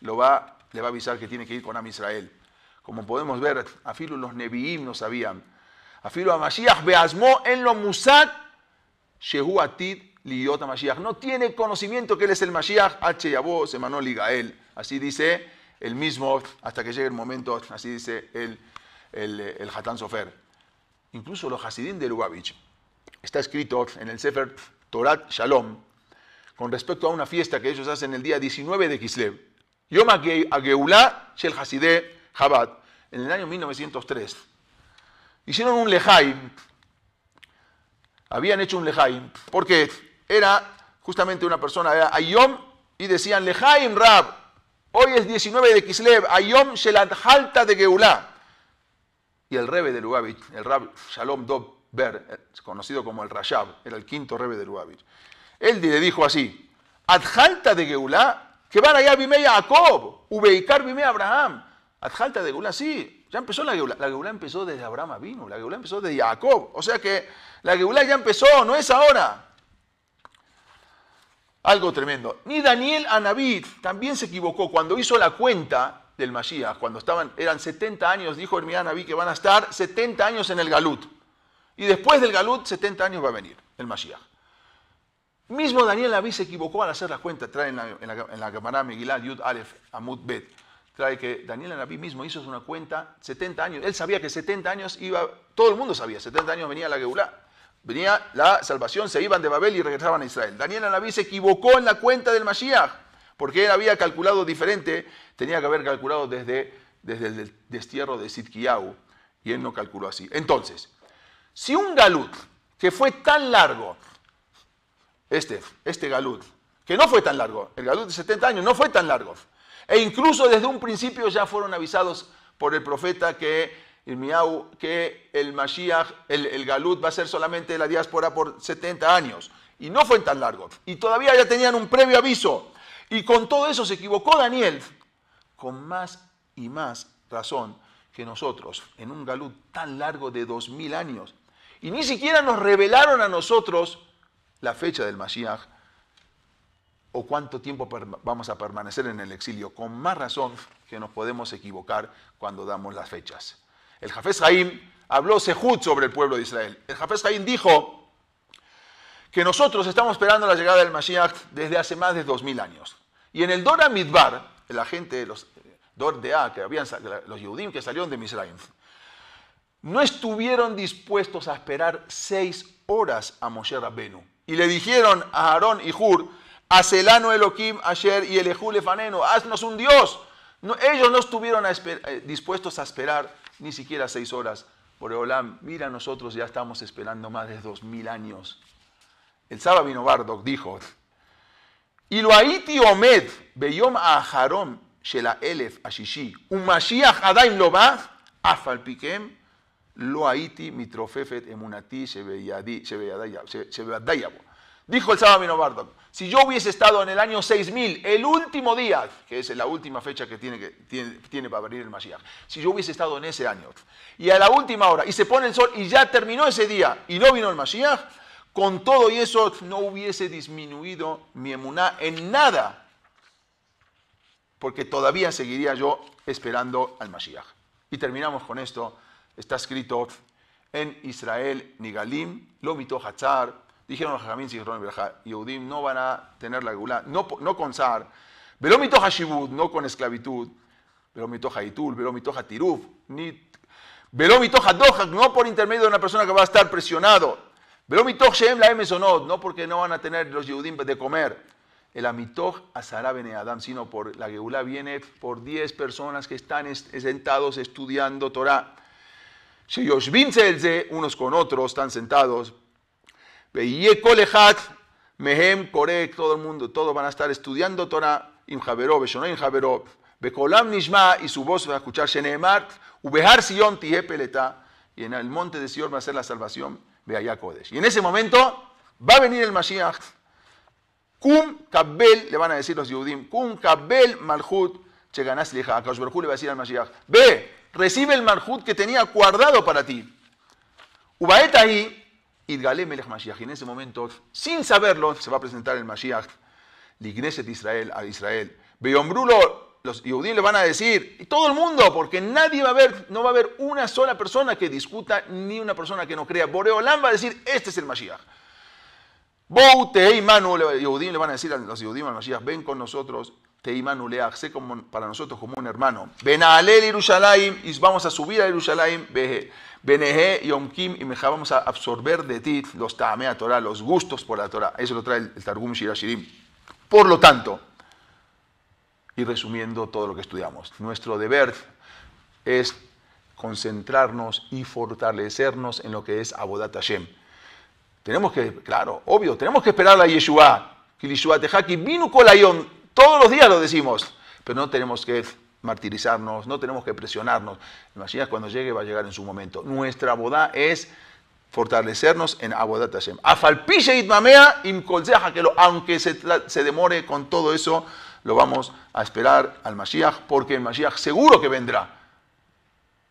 lo va a le va a avisar que tiene que ir con Amisrael. Israel. Como podemos ver, filo los Nevi'im no sabían. Afilo a Mashiach beasmó en lo Musat, Shehu Atid a Mashiach. No tiene conocimiento que él es el Mashiach, H. Emanuel Así dice el mismo, hasta que llegue el momento, así dice el, el, Hatán Sofer. Incluso los Hasidim de Lubavitch. Está escrito en el Sefer Torat Shalom, con respecto a una fiesta que ellos hacen el día 19 de Kislev, Yom Ageulá Shel Hasideh Chabad, en el año 1903. Hicieron un lejaim, habían hecho un lejaim, porque era justamente una persona, era Ayom, y decían lejaim Rab, hoy es 19 de Kislev, Ayom Shel Halta de Geulá. Y el rebe de Lubavitch, el Rab Shalom Dob Ber, eh, conocido como el Rashab, era el quinto rebe de Lubavitch, él le dijo así, Adjalta de Geulah que van allá a Jacob, vime a Abraham, Adjalta de Gula, sí, ya empezó la Geulá, la Geulá empezó desde Abraham vino, la Geulá empezó desde Jacob, o sea que la Geulá ya empezó, no es ahora. Algo tremendo. Ni Daniel Anabit también se equivocó cuando hizo la cuenta del Mashiach, cuando estaban, eran 70 años, dijo Hermía Anabí que van a estar 70 años en el Galut. Y después del Galut, 70 años va a venir el Mashiach. Mismo Daniel Aví se equivocó al hacer la cuenta, trae en la, en la, Yud Alef, Amud Bet, trae que Daniel Aví mismo hizo una cuenta, 70 años, él sabía que 70 años iba, todo el mundo sabía, 70 años venía la Geulá, venía la salvación, se iban de Babel y regresaban a Israel. Daniel Aví se equivocó en la cuenta del Mashiach, porque él había calculado diferente, tenía que haber calculado desde, desde el destierro de Sidkiyahu, y él no calculó así. Entonces, si un galut que fue tan largo, este, este Galut, que no fue tan largo, el Galut de 70 años no fue tan largo. E incluso desde un principio ya fueron avisados por el profeta que miau que el Mashiach, el, Galut va a ser solamente la diáspora por 70 años. Y no fue tan largo. Y todavía ya tenían un previo aviso. Y con todo eso se equivocó Daniel, con más y más razón que nosotros, en un Galut tan largo de 2000 años. Y ni siquiera nos revelaron a nosotros la fecha del Mashiach o cuánto tiempo vamos a permanecer en el exilio. Con más razón que nos podemos equivocar cuando damos las fechas. El Jafes Zahim habló sejud sobre el pueblo de Israel. El Jafes Zahim dijo que nosotros estamos esperando la llegada del Mashiach desde hace más de 2000 años. Y en el Dora Midbar, la gente, los eh, Dor de A, que habían, los Yehudim que salieron de Misraim, no estuvieron dispuestos a esperar seis horas a Moshe Rabbenu y le dijeron a Aarón y Hur, Aselano Elohim ayer y Elehu Lefaneno, haznos un Dios. ellos no estuvieron eh, dispuestos a esperar ni siquiera seis horas. Por Eolam, mira, nosotros ya estamos esperando más de dos mil años. El sábado Bardock dijo, y lo haiti omed beyom aharom shela elef ashishi, un mashiach adaim lo afal lo haiti mitrofefet emunati allá. Dijo el Sábado Bardo: si yo hubiese estado en el año 6000, el último día, que es la última fecha que tiene, que tiene, para abrir el Mashiach, si yo hubiese estado en ese año, y a la última hora, y se pone el sol, y ya terminó ese día, y no vino el Mashiach, con todo y eso no hubiese disminuido mi emuná en nada, porque todavía seguiría yo esperando al Mashiach. Y terminamos con esto está escrito en Israel, Nigalim, lo Hachar, dijeron los Jamín, Sijrón y Yehudim, no van a tener la gula, no, no con zar, velo Hashibud, no con esclavitud, velo mitó Haitul, velo mitó Hatiruf, ni velo no por intermedio de una persona que va a estar presionado, velo mitó Shem la Emesonot, no porque no van a tener los Yehudim de comer, el amitoj Azarabene bene Adam, sino por la geulá viene por diez personas que están sentados estudiando Torah unos con otros, están sentados. Mehem, Korek, todo el mundo, todos van a estar estudiando Torah, Imjaveró, Beshonó ve Bekolam Nishma, y su voz va a escucharse Nehemart, Ubehar Sion Tihepeleta, y en el monte de Sion va a ser la salvación, Beayá Kodesh. Y en ese momento va a venir el Mashiach, Kum Kabel, le van a decir los Yehudim, Kum Kabel Malhut, Cheganás Leja, Akash le va a decir al Mashiach, ve, recibe el marjut que tenía guardado para ti. Ubaet ahí, galeme el Mashiach. En ese momento, sin saberlo, se va a presentar el Mashiach, de Israel, a Israel. Beombrulo, los Yehudim le van a decir, y todo el mundo, porque nadie va a ver, no va a haber una sola persona que discuta, ni una persona que no crea. Boreolam va a decir, este es el Mashiach. Eimanu, los Yehudim le van a decir a los Yehudim al Mashiach, ven con nosotros, le hace como para nosotros, como un hermano. y vamos a subir a Yerushalayim, Kim, y Meja, vamos a absorber de ti los a Torah, los gustos por la Torah. Eso lo trae el, Targum Shirashirim. Por lo tanto, y resumiendo todo lo que estudiamos, nuestro deber es concentrarnos y fortalecernos en lo que es Abodat Hashem. Tenemos que, claro, obvio, tenemos que esperar a Yeshua. Que Yeshua que vino con la todos los días lo decimos, pero no tenemos que martirizarnos, no tenemos que presionarnos. El Mashiach cuando llegue va a llegar en su momento. Nuestra boda es fortalecernos en Abodat Hashem. y itmamea imkolzeja que aunque se, demore con todo eso, lo vamos a esperar al Mashiach, porque el Mashiach seguro que vendrá.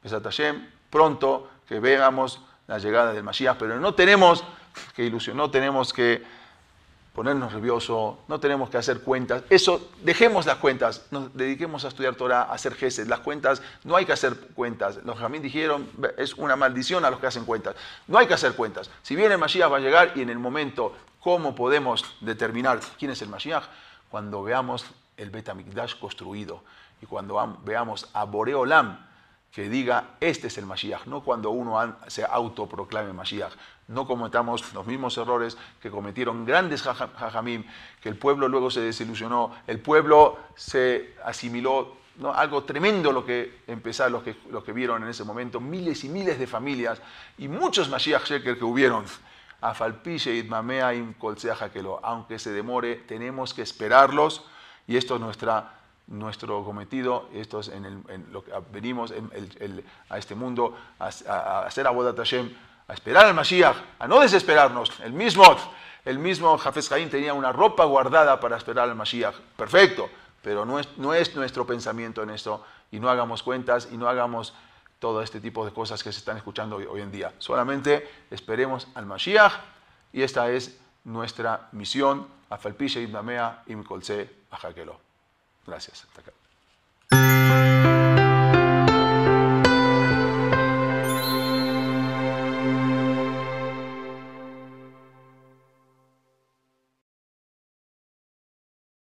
Esa Hashem, pronto que veamos la llegada del Mashiach, pero no tenemos que ilusionar, no tenemos que ponernos nerviosos, no tenemos que hacer cuentas. Eso, dejemos las cuentas, nos dediquemos a estudiar Torah, a hacer jeces. Las cuentas, no hay que hacer cuentas. Los jamín dijeron, es una maldición a los que hacen cuentas. No hay que hacer cuentas. Si bien el Mashiach va a llegar y en el momento, ¿cómo podemos determinar quién es el Mashiach? Cuando veamos el Betamikdash construido y cuando veamos a Boreolam, que diga, este es el Mashiach, no cuando uno se autoproclame Mashiach, no cometamos los mismos errores que cometieron grandes jajamim, que el pueblo luego se desilusionó, el pueblo se asimiló, ¿no? algo tremendo lo que empezaron, los que, los que vieron en ese momento, miles y miles de familias y muchos Mashiach que hubieron. y Idmamea y que lo, aunque se demore, tenemos que esperarlos y esto es nuestra nuestro cometido, esto es en, lo que venimos a este mundo a, hacer a boda Hashem, a esperar al Mashiach, a no desesperarnos. El mismo, el mismo Jafes tenía una ropa guardada para esperar al Mashiach. Perfecto, pero no es, no es nuestro pensamiento en esto y no hagamos cuentas y no hagamos todo este tipo de cosas que se están escuchando hoy, en día. Solamente esperemos al Mashiach y esta es nuestra misión. a Ibnamea a jaquelo. Gracias.